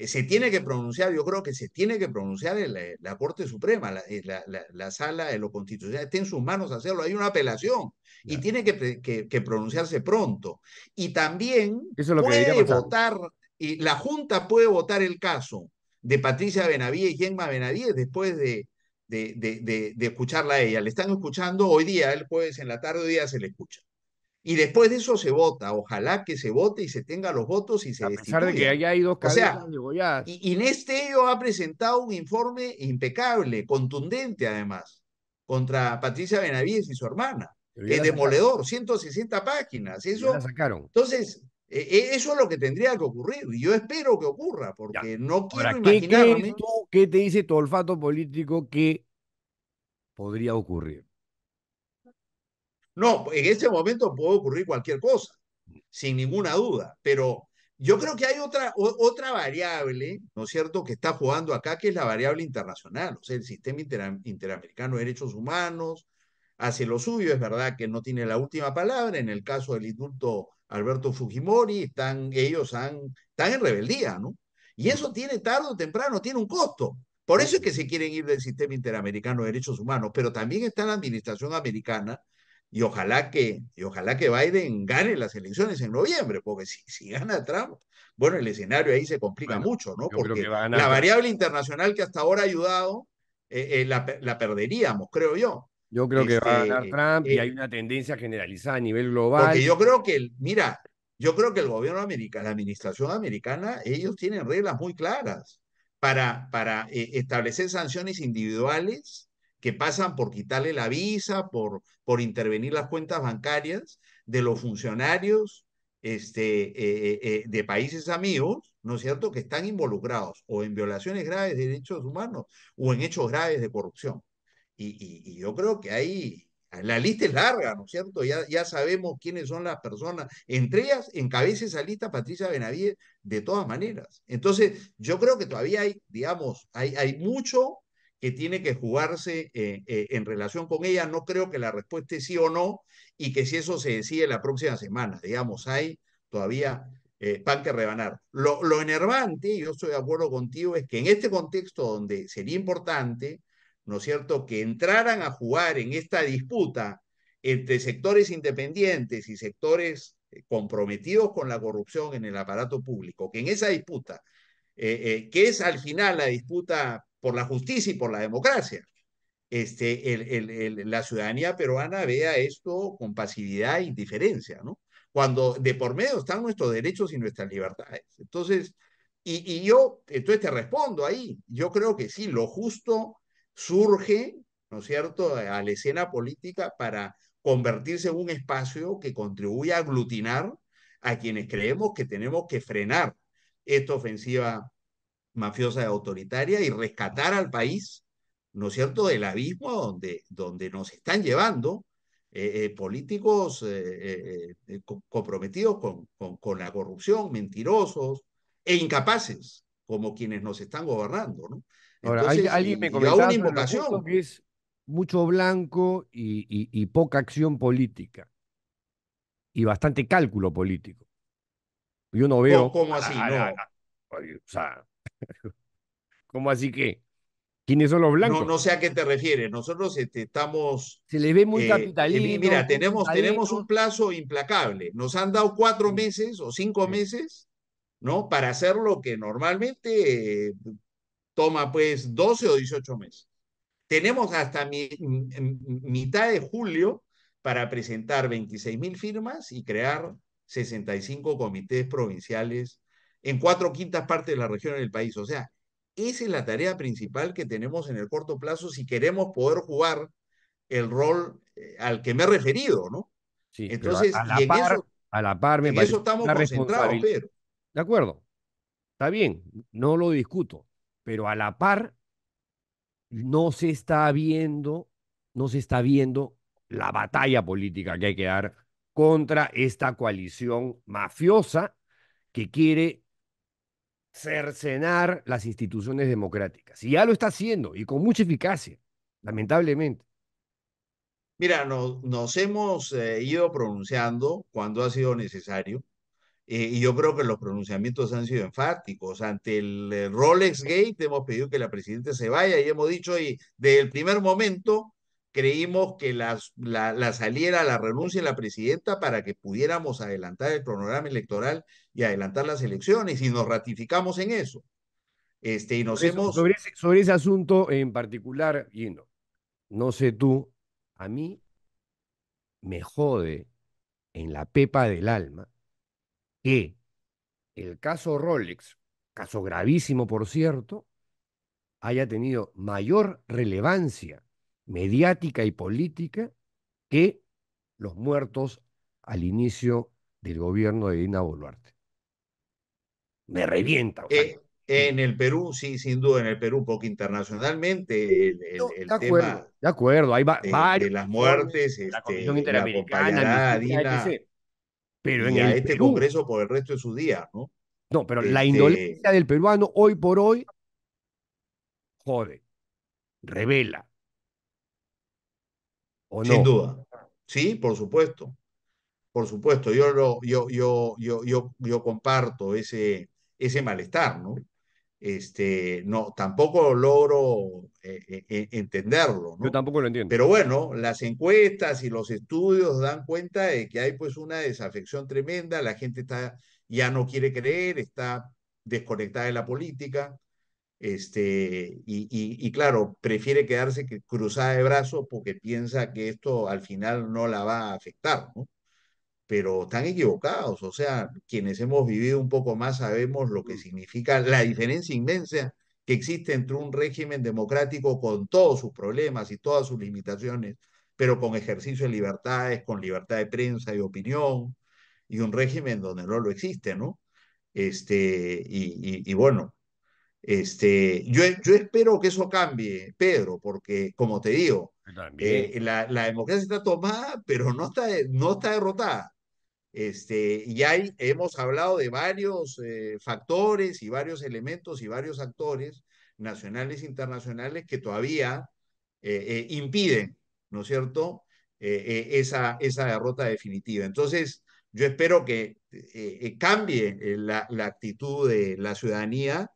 eh, se tiene que pronunciar, yo creo que se tiene que pronunciar en la, Corte Suprema, eh, la, la, sala de lo constitucional, está en sus manos hacerlo, hay una apelación y tiene que, pronunciarse pronto. Y también puede votar, y la Junta puede votar el caso de Patricia Benavides y Gemma Benavides después de, de, de, escucharla a ella. Le están escuchando hoy día, el jueves en la tarde, hoy día se le escucha. Y después de eso se vota. Ojalá que se vote y se tenga los votos y se A pesar de que haya ido o sea, ya... Inés yo este ha presentado un informe impecable, contundente además, contra Patricia Benavides y su hermana. el demoledor, 160 páginas. Eso, sacaron. Entonces, e, e, eso es lo que tendría que ocurrir. Y yo espero que ocurra, porque no quiero imaginarme... ¿Qué te dice tu olfato político que podría ocurrir? No, en ese momento puede ocurrir cualquier cosa, sin ninguna duda, pero yo creo que hay otra, otra variable, ¿no es cierto?, que está jugando acá, que es la variable internacional, o sea, el sistema interamericano de derechos humanos hace lo suyo, es verdad que no tiene la última palabra, en el caso del indulto Alberto Fujimori, están, ellos han, están en rebeldía, ¿no? Y eso tiene tarde o temprano, tiene un costo. Por eso es que se quieren ir del sistema interamericano de derechos humanos, pero también está la administración americana y ojalá que, y ojalá que Biden gane las elecciones en noviembre, porque si, gana Trump, bueno, el escenario ahí se complica mucho, ¿no? Porque la variable internacional que hasta ahora ha ayudado, eh, eh, la, perderíamos, creo yo. Yo creo que va a ganar este, Trump y eh, hay una tendencia generalizada a nivel global. Porque yo creo que, mira, yo creo que el gobierno americano, la administración americana, ellos tienen reglas muy claras para, para establecer sanciones individuales que pasan por quitarle la visa, por, por intervenir las cuentas bancarias de los funcionarios este, eh, eh, eh, de países amigos, ¿no es cierto?, que están involucrados o en violaciones graves de derechos humanos o en hechos graves de corrupción. Y, yo creo que ahí la lista es larga, ¿no es cierto? Ya, ya sabemos quiénes son las personas. Entre ellas, encabece esa lista Patricia Benavides de todas maneras. Entonces, yo creo que todavía hay, digamos, hay, hay mucho que tiene que jugarse eh, eh, en relación con ella. No creo que la respuesta es sí o no y que si eso se decide la próxima semana, digamos, hay todavía eh, pan que rebanar. Lo, enervante, enervante, yo estoy de acuerdo contigo, es que en este contexto donde sería importante, ¿no es cierto?, que entraran a jugar en esta disputa entre sectores independientes y sectores comprometidos con la corrupción en el aparato público, que en esa disputa, que es al final la disputa por la justicia y por la democracia. Este, el, el, la ciudadanía peruana vea esto con pasividad e indiferencia, ¿no? Cuando de por medio están nuestros derechos y nuestras libertades. Entonces, y, y yo, entonces te respondo ahí, yo creo que sí, lo justo surge, ¿no es cierto?, a la escena política para convertirse en un espacio que contribuye a aglutinar a quienes creemos que tenemos que frenar esta ofensiva mafiosa y autoritaria y rescatar al país, ¿no es cierto?, del abismo donde, donde nos están llevando eh, eh, políticos eh, comprometidos con, con, la corrupción, mentirosos e incapaces, como quienes nos están gobernando, ¿no? Ahora, Entonces, alguien me comentaba que es mucho blanco y, y, poca acción política y bastante cálculo político. Yo no veo. ¿Cómo, así? o sea, ¿Cómo así que? ¿Quiénes son los blancos? No, no sé a qué te refieres. Nosotros este, estamos. Se le ve muy eh, capitalista. Eh, mira, tenemos, tenemos un plazo implacable. Nos han dado cuatro meses o cinco meses, ¿no? Para hacer lo que normalmente eh, toma, pues, 12 o 18 meses. Tenemos hasta mitad de julio para presentar 26 mil firmas y crear 65 comités provinciales en cuatro quintas partes de la región en el país. O sea, esa es la tarea principal que tenemos en el corto plazo si queremos poder jugar el rol eh, al que me he referido, ¿no? Sí, Entonces, a, la par, a la par me en eso estamos concentrados, De acuerdo, está bien, no lo discuto, pero a la par no se está viendo, no se está viendo la batalla política que hay que dar contra esta coalición mafiosa que quiere cercenar las instituciones democráticas. Y ya lo está haciendo y con mucha eficacia, lamentablemente. Mira, nos hemos eh, ido pronunciando cuando ha sido necesario. Eh, y yo creo que los pronunciamientos han sido enfáticos. Ante el eh, Rolex Gate hemos pedido que la presidenta se vaya y hemos dicho, y desde el primer momento, creímos que la, saliera, la renuncia de la presidenta para que pudiéramos adelantar el cronograma electoral y adelantar las elecciones y nos ratificamos en eso. Este, y nos sobre, ese, sobre ese asunto en particular, y no sé tú, a mí me jode en la pepa del alma que el caso Rolex, caso gravísimo por cierto, haya tenido mayor relevancia mediática y política que los muertos al inicio del gobierno de Dina Boluarte. Me revienta. Eh, en el Perú, sí, sin duda, en el Perú, porque poco internacionalmente, el, de acuerdo, tema de hay las muertes, este, la Comisión Interamericana, pero en este Congreso por el resto de sus días, ¿no? No, pero la este, indolencia del peruano hoy por hoy jode, revela, sin duda. Sí, por supuesto. Por supuesto, yo, lo, yo, yo, yo, yo, comparto ese, ese malestar, ¿no? Este, no, tampoco logro eh, eh, e, entenderlo, Yo tampoco lo entiendo. Pero bueno, las encuestas y los estudios dan cuenta de que hay pues una desafección tremenda, la gente está, ya no quiere creer, está desconectada de la política, este, y, claro, prefiere quedarse cruzada de brazos porque piensa que esto al final no la va a afectar, ¿no? Pero están equivocados, o sea, quienes hemos vivido un poco más sabemos lo que mm. significa la diferencia inmensa que existe entre un régimen democrático con todos sus problemas y todas sus limitaciones, pero con ejercicio de libertades, con libertad de prensa y opinión, y un régimen donde no lo existe, ¿no? Este, y bueno, este, yo, yo espero que eso cambie, Pedro, porque como te digo, eh, la, democracia está tomada, pero no está, no está derrotada. Este, y hay, hemos hablado de varios eh, factores y varios elementos y varios actores nacionales e internacionales que todavía eh, impiden, ¿no es cierto?, esa, derrota definitiva. Entonces, yo espero que cambie la, la actitud de la ciudadanía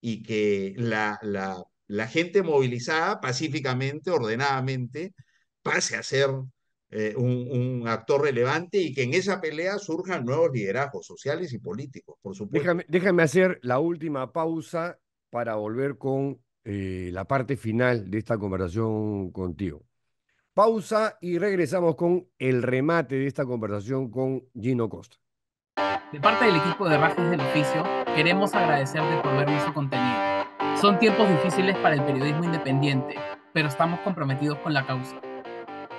y que la, la, gente movilizada pacíficamente, ordenadamente, pase a ser eh, un, actor relevante y que en esa pelea surjan nuevos liderazgos sociales y políticos, por supuesto. Déjame, hacer la última pausa para volver con eh, la parte final de esta conversación contigo. Pausa y regresamos con el remate de esta conversación con Gino Costa. De parte del equipo de Rajes del Oficio, queremos agradecerte por ver nuestro contenido. Son tiempos difíciles para el periodismo independiente, pero estamos comprometidos con la causa.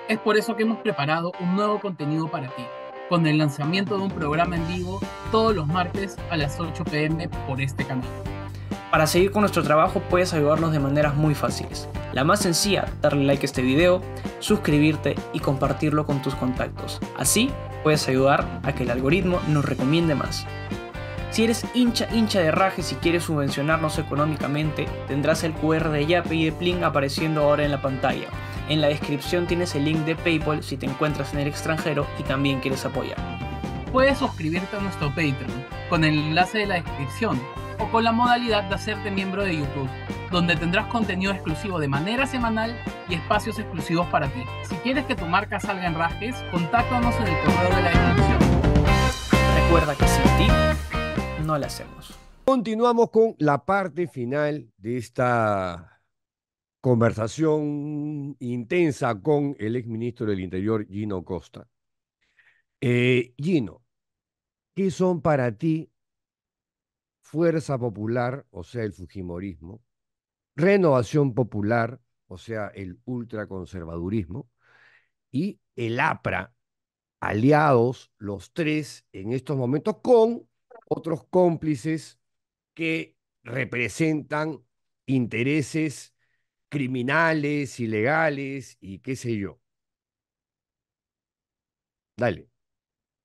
Es por eso que hemos preparado un nuevo contenido para ti, con el lanzamiento de un programa en vivo todos los martes a las 8 pm por este canal. Para seguir con nuestro trabajo puedes ayudarnos de maneras muy fáciles. La más sencilla, darle like a este video, suscribirte y compartirlo con tus contactos. Así puedes ayudar a que el algoritmo nos recomiende más. Si eres hincha hincha de rajes y quieres subvencionarnos económicamente, tendrás el QR de Yape y de Plin apareciendo ahora en la pantalla. En la descripción tienes el link de PayPal si te encuentras en el extranjero y también quieres apoyar. Puedes suscribirte a nuestro Patreon con el enlace de la descripción con la modalidad de hacerte miembro de YouTube, donde tendrás contenido exclusivo de manera semanal y espacios exclusivos para ti. Si quieres que tu marca salga en rajes, contáctanos en el correo de la descripción. Recuerda que sin ti no la hacemos. Continuamos con la parte final de esta conversación intensa con el exministro del Interior, Gino Costa. Eh, Gino, ¿qué son para ti Fuerza Popular, o sea, el Fujimorismo, Renovación Popular, o sea, el ultraconservadurismo, y el APRA, aliados los tres en estos momentos con otros cómplices que representan intereses criminales, ilegales y qué sé yo. Dale.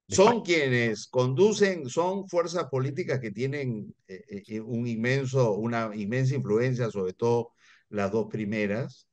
Son quienes conducen, son fuerzas políticas que tienen eh, eh, eh, un inmenso, una inmensa influencia, sobre todo las dos primeras,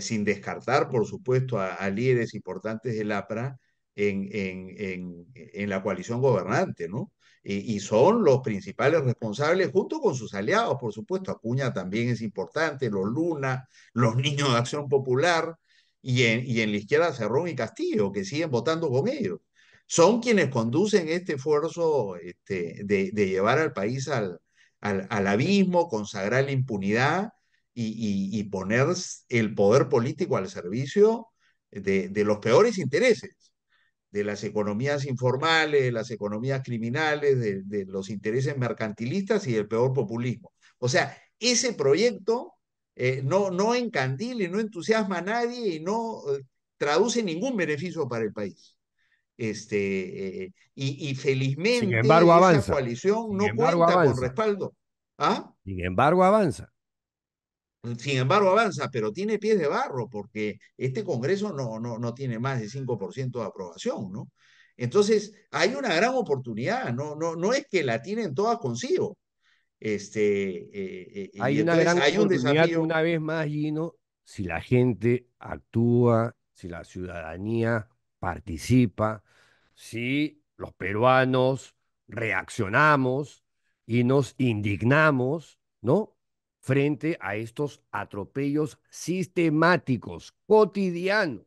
sin descartar, por supuesto, a, líderes importantes del APRA en, la coalición gobernante, ¿no? Y, son los principales responsables, junto con sus aliados, por supuesto. Acuña también es importante, los Luna, los niños de Acción Popular, y y en la izquierda Cerrón y Castillo, que siguen votando con ellos son quienes conducen este esfuerzo este, de, llevar al país al, abismo, consagrar la impunidad y, poner el poder político al servicio de, los peores intereses, de las economías informales, las economías criminales, de, los intereses mercantilistas y del peor populismo. O sea, ese proyecto eh, no, no encandila y no entusiasma a nadie y no eh, traduce ningún beneficio para el país. Este, eh, y, felizmente esa coalición no cuenta con respaldo. ¿Ah? Sin embargo, avanza. Sin embargo, avanza, pero tiene pies de barro porque este Congreso no, no, no tiene más de 5% de aprobación, ¿no? Entonces, hay una gran oportunidad, no, no, no es que la tienen todas consigo. Este, eh, eh, hay una gran hay un desafío. una vez más, Gino, si la gente actúa, si la ciudadanía participa, si los peruanos reaccionamos y nos indignamos, ¿no? Frente a estos atropellos sistemáticos, cotidianos.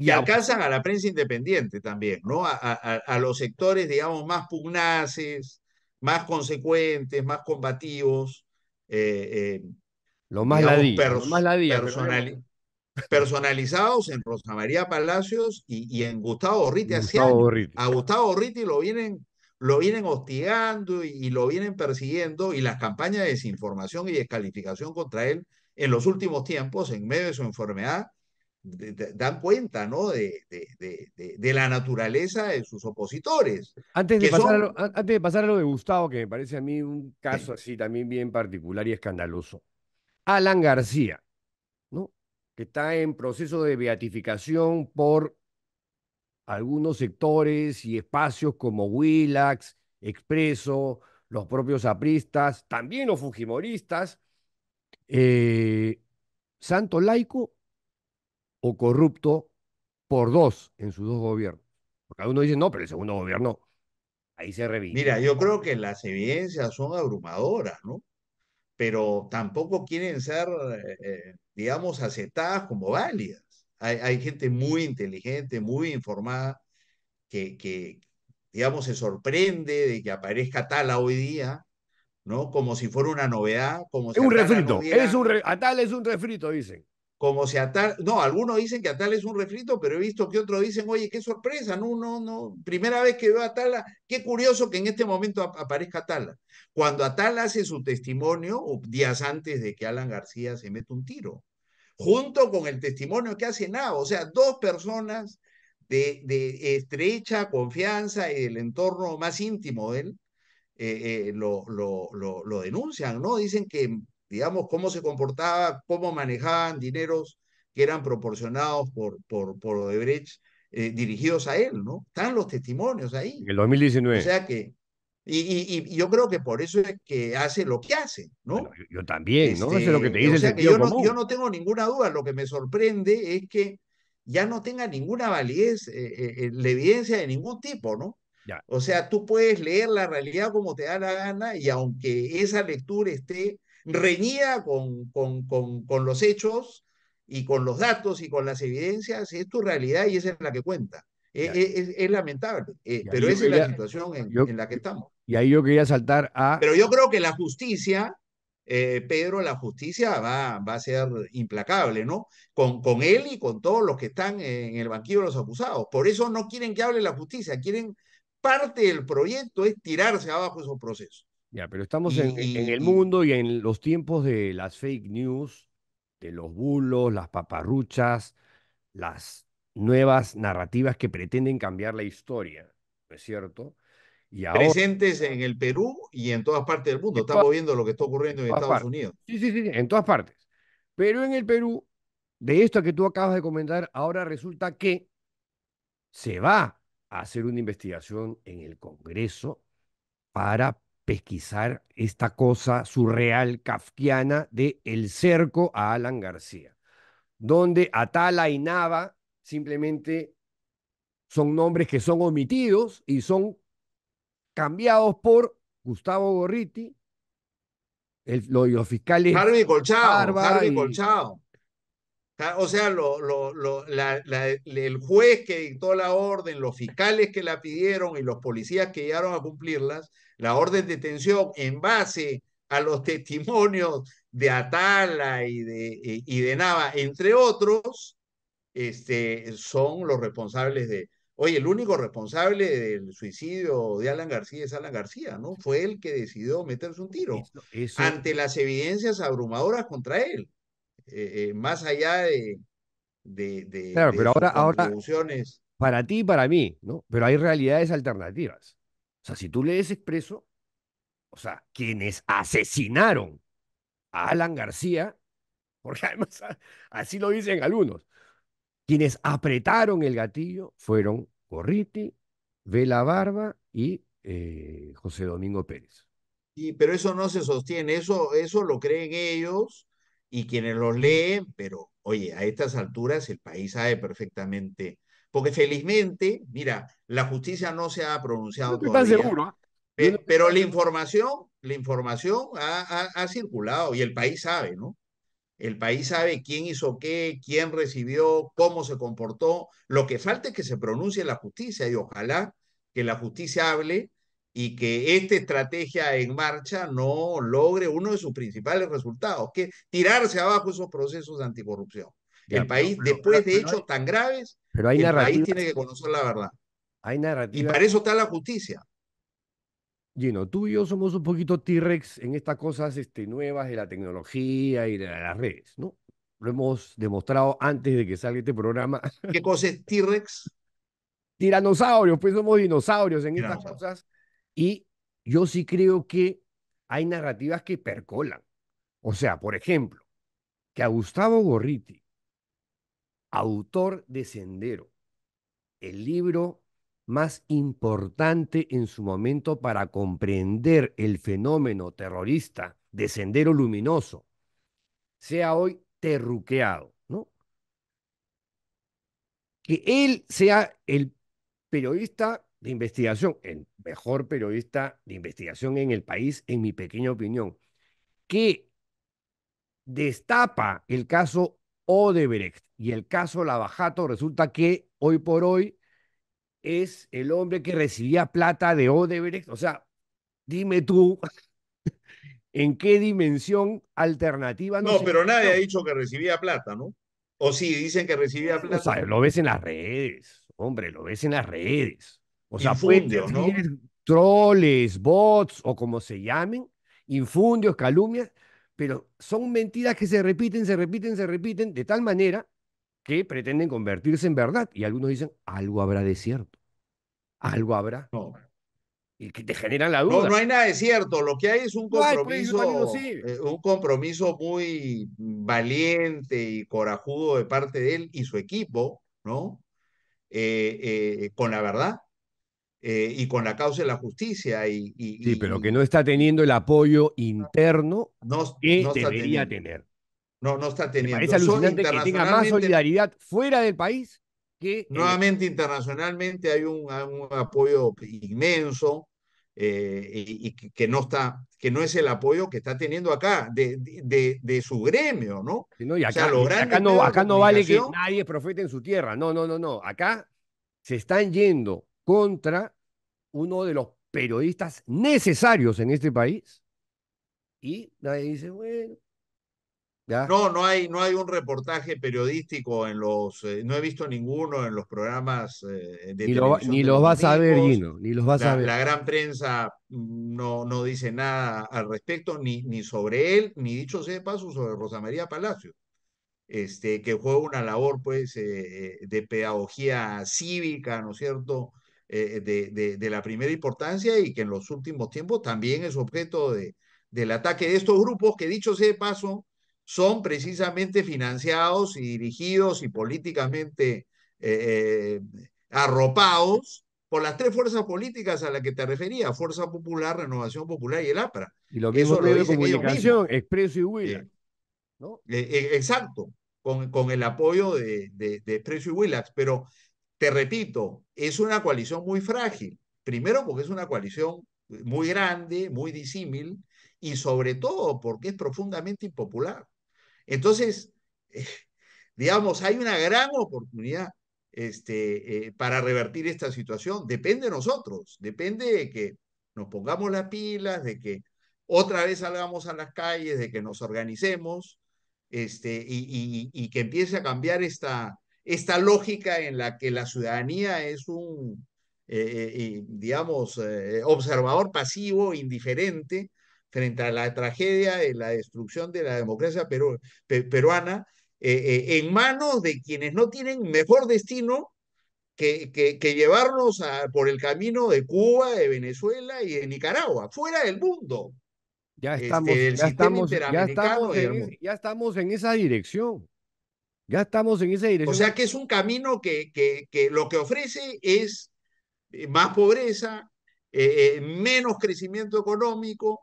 Y alcanzan a la prensa independiente también, ¿no? A, los sectores, digamos, más pugnaces, más consecuentes, más combativos. Eh, eh, lo más lo más personalizados en Rosa María Palacios y, en Gustavo Orriti A Gustavo Orriti lo vienen, lo vienen hostigando y, lo vienen persiguiendo y las campañas de desinformación y descalificación contra él en los últimos tiempos, en medio de su enfermedad, dan cuenta ¿no? De, de, la naturaleza de sus opositores. Antes antes de pasar a lo de Gustavo, que me parece a mí un caso así también bien particular y escandaloso. Alan García, que está en proceso de beatificación por algunos sectores y espacios como Willax, Expreso, los propios apristas, también los fujimoristas, eh, santo laico o corrupto por dos en sus dos gobiernos. Porque algunos dicen, no, pero el segundo gobierno, ahí se revisa. Mira, yo creo que las evidencias son abrumadoras, ¿no? pero tampoco quieren ser, eh, eh, digamos, aceptadas como válidas. Hay, gente muy inteligente, muy informada, que, digamos, se sorprende de que aparezca Tala hoy día, ¿no? Como si fuera una novedad. Como es un refrito, es un es un refrito, dicen como si Atal, no, algunos dicen que Atal es un refrito, pero he visto que otros dicen, oye, qué sorpresa, no, no, no, primera vez que veo a Atala, qué curioso que en este momento aparezca tala Cuando Atal hace su testimonio, días antes de que Alan García se mete un tiro, junto con el testimonio que hace Navo o sea, dos personas de, estrecha confianza y del entorno más íntimo de él, eh, eh, lo, lo, lo, lo denuncian, ¿no? Dicen que digamos, cómo se comportaba, cómo manejaban dineros que eran proporcionados por, por, por Odebrecht eh, dirigidos a él, ¿no? Están los testimonios ahí. En el 2019. O sea que, y, yo creo que por eso es que hace lo que hace, ¿no? yo, también, ¿no? lo que te este, dice o sea que yo, No, tengo ninguna duda, lo que me sorprende es que ya no tenga ninguna validez eh, eh, la evidencia de ningún tipo, ¿no? O sea, tú puedes leer la realidad como te da la gana y aunque esa lectura esté reñía con, con, los hechos y con los datos y con las evidencias, es tu realidad y e, e, eh, esa es la que cuenta. Es, lamentable, pero esa es la situación en, la que estamos. Y ahí yo quería saltar a... Pero yo creo que la justicia, eh, Pedro, la justicia va, va a ser implacable, ¿no? Con, con él y con todos los que están en el banquillo de los acusados. Por eso no quieren que hable la justicia, quieren... Parte del proyecto es tirarse abajo esos procesos. Ya, pero estamos en, el mundo y en los tiempos de las fake news, de los bulos, las paparruchas, las nuevas narrativas que pretenden cambiar la historia, ¿no es cierto? presentes en el Perú y en todas partes del mundo. Estamos viendo lo que está ocurriendo en, Estados Unidos. Sí, sí, sí, en todas partes. Pero en el Perú, de esto que tú acabas de comentar, ahora resulta que se va a hacer una investigación en el Congreso para pesquisar esta cosa surreal kafkiana de El Cerco a Alan García, donde Atala y Nava simplemente son nombres que son omitidos y son cambiados por Gustavo Gorriti, el, los, fiscales. Colchado, Ah, o sea, el juez que dictó la orden, los fiscales que la pidieron y los policías que llegaron a cumplirlas, la orden de detención en base a los testimonios de Atala y de, Nava, entre otros, este, son los responsables de... Oye, el único responsable del suicidio de Alan García es Alan García, ¿no? Fue el que decidió meterse un tiro ante las evidencias abrumadoras contra él. Eh, eh, más allá de, claro, pero ahora, para ti y para mí, ¿no? Pero hay realidades alternativas. O sea, si tú lees expreso, o sea, quienes asesinaron a Alan García, porque además así lo dicen algunos, quienes apretaron el gatillo fueron Corriti Vela Barba y eh, José Domingo Pérez. Sí, pero eso no se sostiene, eso, eso lo creen ellos y quienes los leen, pero oye, a estas alturas el país sabe perfectamente. Porque felizmente, mira, la justicia no se ha pronunciado todavía. Seguro, ¿eh? pero, la información, la información ha, ha, circulado y el país sabe, ¿no? El país sabe quién hizo qué, quién recibió, cómo se comportó. Lo que falta es que se pronuncie la justicia y ojalá que la justicia hable y que esta estrategia en marcha no logre uno de sus principales resultados, que tirarse abajo esos procesos de anticorrupción. el país, después de hechos tan graves, el país tiene que conocer la verdad. Hay narrativa. Y para eso está la justicia. Gino, tú y yo somos un poquito T-Rex en estas cosas este, nuevas de la tecnología y de las redes, ¿no? Lo hemos demostrado antes de que salga este programa. ¿Qué cosa es T-Rex? Tiranosaurios, pues somos dinosaurios en estas cosas y yo sí creo que hay narrativas que percolan. O sea, por ejemplo, que a Gustavo Gorriti, autor de Sendero, el libro más importante en su momento para comprender el fenómeno terrorista de Sendero Luminoso, sea hoy terruqueado, ¿no? Que él sea el periodista de investigación, el mejor periodista de investigación en el país, en mi pequeña opinión, que destapa el caso Odebrecht y el caso Lavajato, resulta que hoy por hoy es el hombre que recibía plata de Odebrecht. O sea, dime tú, ¿en qué dimensión alternativa? No, pero nadie ha dicho que recibía plata, ¿no? O si dicen que recibía plata. lo ves en las redes, hombre, lo ves en las redes. O sea, infundios, ¿no? troles, bots o como se llamen, infundios, calumnias, pero son mentiras que se repiten, se repiten, se repiten de tal manera que pretenden convertirse en verdad. Y algunos dicen, algo habrá de cierto. Algo habrá. Y que te generan la duda. No, no hay nada de cierto. Lo que hay es un pues, compromiso, eh, un compromiso muy valiente y corajudo de parte de él y su equipo, ¿no? Eh, eh, con la verdad. Eh, y con la causa de la justicia. Y, sí, pero que no está teniendo el apoyo interno no, que debería tener. No, no está teniendo. Es alucinante que tenga más solidaridad fuera del país que... Nuevamente, internacionalmente hay un, apoyo inmenso eh, y, que no está que no es el apoyo que está teniendo acá de, de, de su gremio, ¿no? Sí, y acá, acá no, acá no vale que nadie profete en su tierra, no, no, no, no, acá se están yendo contra uno de los periodistas necesarios en este país. Y nadie dice, bueno. No, no hay, no hay un reportaje periodístico en los, eh, no he visto ninguno en los programas eh, de ni, ni los, vas a ver, Gino, ni los vas a ver. La gran prensa mm, no, no dice nada al respecto, ni, ni sobre él, ni dicho sea de paso sobre Rosa María Palacio. Este, que juega una labor pues eh, de pedagogía cívica, ¿no es cierto?, eh, eh, de, la primera importancia y que en los últimos tiempos también es objeto de, del ataque de estos grupos que, dicho sea paso, son precisamente financiados y dirigidos y políticamente eh, arropados por las tres fuerzas políticas a las que te refería, Fuerza Popular, Renovación Popular y el APRA. Y lo que es lo de comunicación, Expreso y Huila. exacto, con, con, el apoyo de, de, de Expreso y Willax. Pero te repito, es una coalición muy frágil. Primero porque es una coalición muy grande, muy disímil, y sobre todo porque es profundamente impopular. Entonces, eh, digamos, hay una gran oportunidad este, eh, para revertir esta situación. Depende de nosotros, depende de que nos pongamos las pilas, de que otra vez salgamos a las calles, de que nos organicemos este, y que empiece a cambiar esta, esta lógica en la que la ciudadanía es un, eh, eh, digamos, eh, observador pasivo, indiferente frente a la tragedia de la destrucción de la democracia peruana, en manos de quienes no tienen mejor destino que, que, llevarnos por el camino de Cuba, de Venezuela y de Nicaragua, fuera del mundo. Ya este, estamos, ya, estamos, ya estamos en esa dirección. Ya estamos en esa dirección. O sea que es un camino que, que, que lo que ofrece es eh, más pobreza, eh, eh, menos crecimiento económico,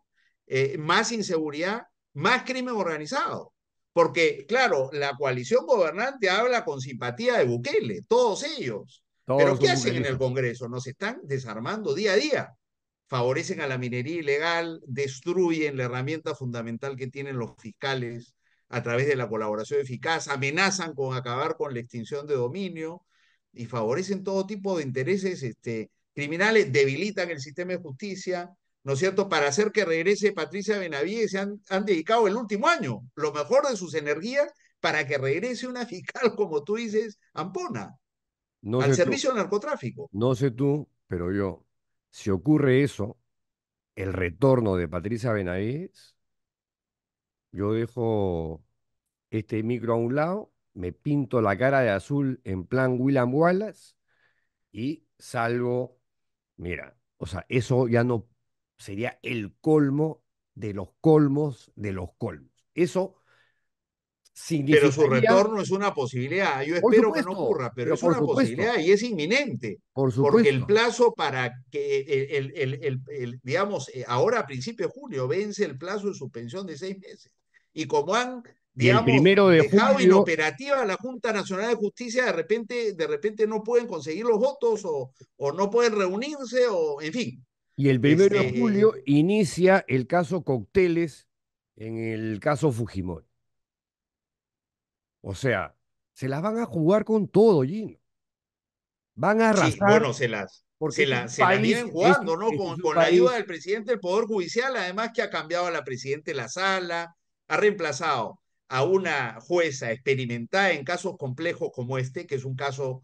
más inseguridad, más crimen organizado. Porque, claro, la coalición gobernante habla con simpatía de Bukele, todos ellos. Pero ¿qué hacen en el Congreso? Nos están desarmando día a día. Favorecen a la minería ilegal, destruyen la herramienta fundamental que tienen los fiscales a través de la colaboración eficaz, amenazan con acabar con la extinción de dominio y favorecen todo tipo de intereses este, criminales, debilitan el sistema de justicia, ¿no es cierto?, para hacer que regrese Patricia Benavides, se han, dedicado el último año lo mejor de sus energías para que regrese una fiscal, como tú dices, Ampona, al servicio de narcotráfico. No sé tú, pero yo, si ocurre eso, el retorno de Patricia Benavides, yo dejo este micro a un lado, me pinto la cara de azul en plan William Wallace y salgo, mira, o sea, eso ya no sería el colmo de los colmos de los colmos. Eso significaría... Pero su retorno es una posibilidad. Yo espero que no ocurra, pero, es una posibilidad y es inminente. Por Porque el plazo para que, el, digamos, eh, ahora a principios de julio vence el plazo de suspensión de seis meses. Y como han digamos, el de dejado julio... inoperativa la Junta Nacional de Justicia, de repente, de repente no pueden conseguir los votos o, o no pueden reunirse, o en fin. Y el primero de este, julio inicia el caso Cocteles en el caso Fujimori. O sea, se las van a jugar con todo, Gino. Van a arrasar. bueno, se las, porque se, la, se la, vienen jugando, ¿no? con, la ayuda del presidente del Poder Judicial, además que ha cambiado a la presidenta de la sala, ha reemplazado a una jueza experimentada en casos complejos como este, que es un caso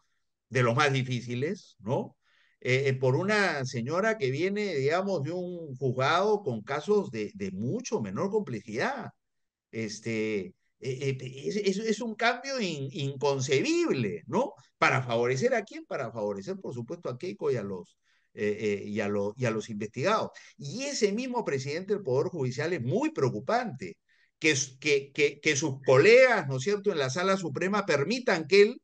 de los más difíciles, ¿no? Eh, eh, por una señora que viene, digamos, de un juzgado con casos de, mucho menor complejidad. Este, eh, es, un cambio inconcebible, ¿no? ¿Para favorecer a quién? Para favorecer, por supuesto, a Keiko y a los, y a, y a los investigados. Y ese mismo presidente del Poder Judicial es muy preocupante, que, sus colegas, ¿no es cierto?, en la Sala Suprema permitan que él,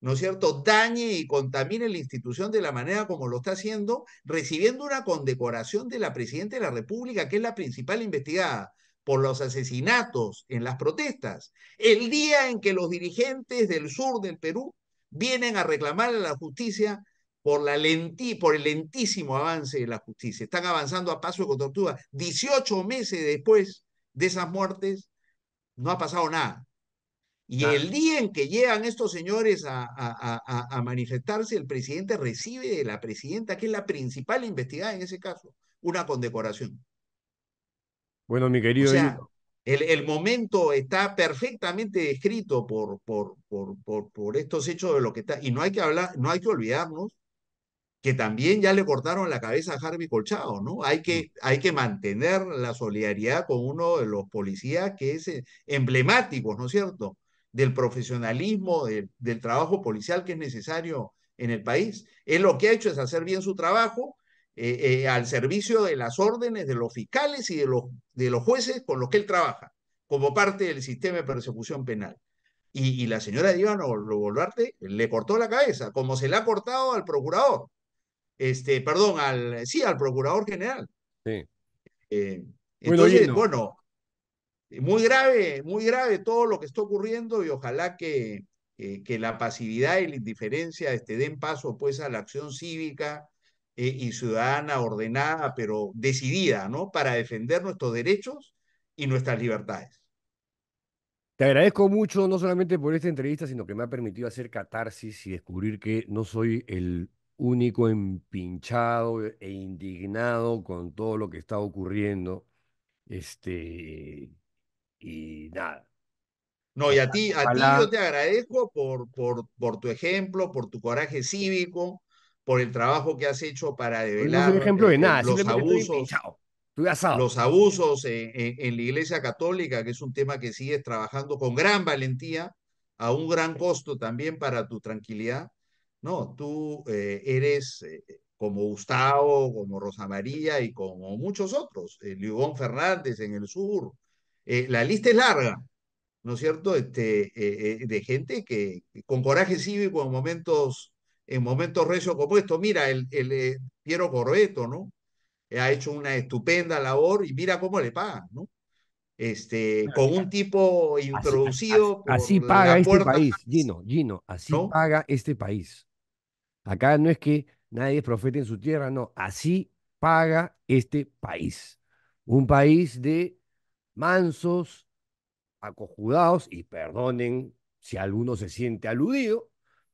¿no es cierto?, dañe y contamine la institución de la manera como lo está haciendo, recibiendo una condecoración de la Presidenta de la República, que es la principal investigada por los asesinatos en las protestas, el día en que los dirigentes del sur del Perú vienen a reclamar a la justicia por, la lentí, por el lentísimo avance de la justicia. Están avanzando a paso de tortuga. 18 meses después de esas muertes, no ha pasado nada. Y el día en que llegan estos señores a, manifestarse, el presidente recibe de la presidenta, que es la principal investigada en ese caso, una condecoración. Bueno, mi querido. el, momento está perfectamente descrito por por, por, por, por, estos hechos de lo que está. Y no hay que hablar, no hay que olvidarnos que también ya le cortaron la cabeza a Harvey Colchado, ¿no? Hay mm. que, hay que mantener la solidaridad con uno de los policías que es eh, emblemático, ¿no es cierto?, del profesionalismo, del trabajo policial que es necesario en el país. Él lo que ha hecho es hacer bien su trabajo eh, eh, al servicio de las órdenes de los fiscales y de los, de los jueces con los que él trabaja, como parte del sistema de persecución penal. Y, la señora Diana Boluarte le cortó la cabeza, como se le ha cortado al procurador este, perdón, al, sí, al procurador general. Sí. Eh, entonces, bueno, muy grave, muy grave todo lo que está ocurriendo y ojalá que, eh, que la pasividad y la indiferencia este, den paso pues a la acción cívica eh, y ciudadana ordenada, pero decidida, ¿no? Para defender nuestros derechos y nuestras libertades. Te agradezco mucho, no solamente por esta entrevista, sino que me ha permitido hacer catarsis y descubrir que no soy el único empinchado e indignado con todo lo que está ocurriendo. Este, y nada. No, y a ti, a ti yo te agradezco por, por, por tu ejemplo, por tu coraje cívico, por el trabajo que has hecho para develar. Este, nada, los abusos. los abusos en la Iglesia Católica, que es un tema que sigues trabajando con gran valentía, a un gran costo también para tu tranquilidad no, tú eh, eres eh, eh, como Gustavo, como Rosa María y como muchos otros, eh, Fernández en el sur. la lista es larga, ¿no es cierto? Este, de gente que con coraje cívico en momentos, en momentos recios como estos. Mira, el, Piero Corbeto, ¿no? ha hecho una estupenda labor y mira cómo le pagan, ¿no? Este, con un tipo introducido. Así, paga este país, Gino, Gino, así paga este país. Acá no es que nadie es profeta en su tierra, no, así paga este país. Un país de mansos, acojudados, y perdonen si alguno se siente aludido,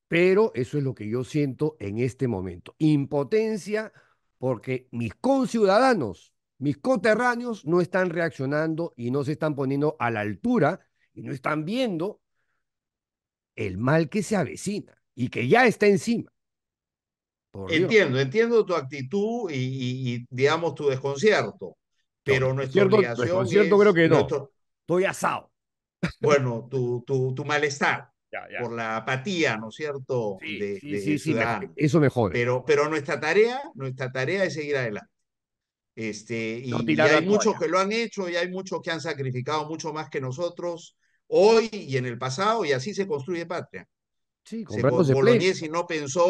pero eso es lo que yo siento en este momento. Impotencia porque mis conciudadanos, mis coterráneos no están reaccionando y no se están poniendo a la altura y no están viendo el mal que se avecina y que ya está encima entiendo, entiendo tu actitud y, digamos tu desconcierto, pero no, nuestra obligación es no. Estoy asado. Bueno, tu, tu, tu malestar. por la apatía, ¿no es cierto? de, sí, eso mejor. Pero, pero nuestra tarea, nuestra tarea es seguir adelante. Este, y, hay muchos que lo han hecho y hay muchos que han sacrificado mucho más que nosotros hoy y en el pasado y así se construye patria. Sí, Bolognesi no pensó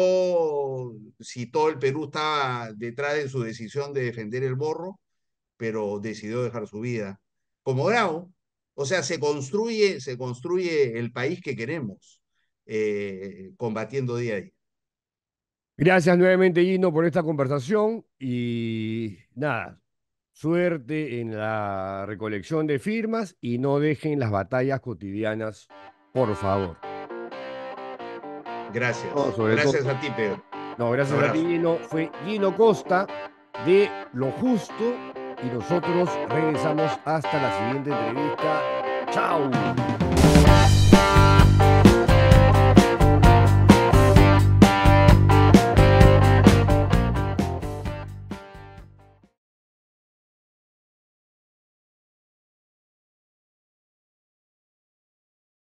si todo el Perú estaba detrás de su decisión de defender el borro, pero decidió dejar su vida. Como Grau, o sea, se construye, se construye el país que queremos, eh, combatiendo día a día. Gracias nuevamente, Gino, por esta conversación y nada, suerte en la recolección de firmas y no dejen las batallas cotidianas, por favor. Gracias. gracias a ti, Pedro. No, gracias a ti, Gino. Fue Gino Costa de Lo Justo y nosotros regresamos hasta la siguiente entrevista. ¡Chao!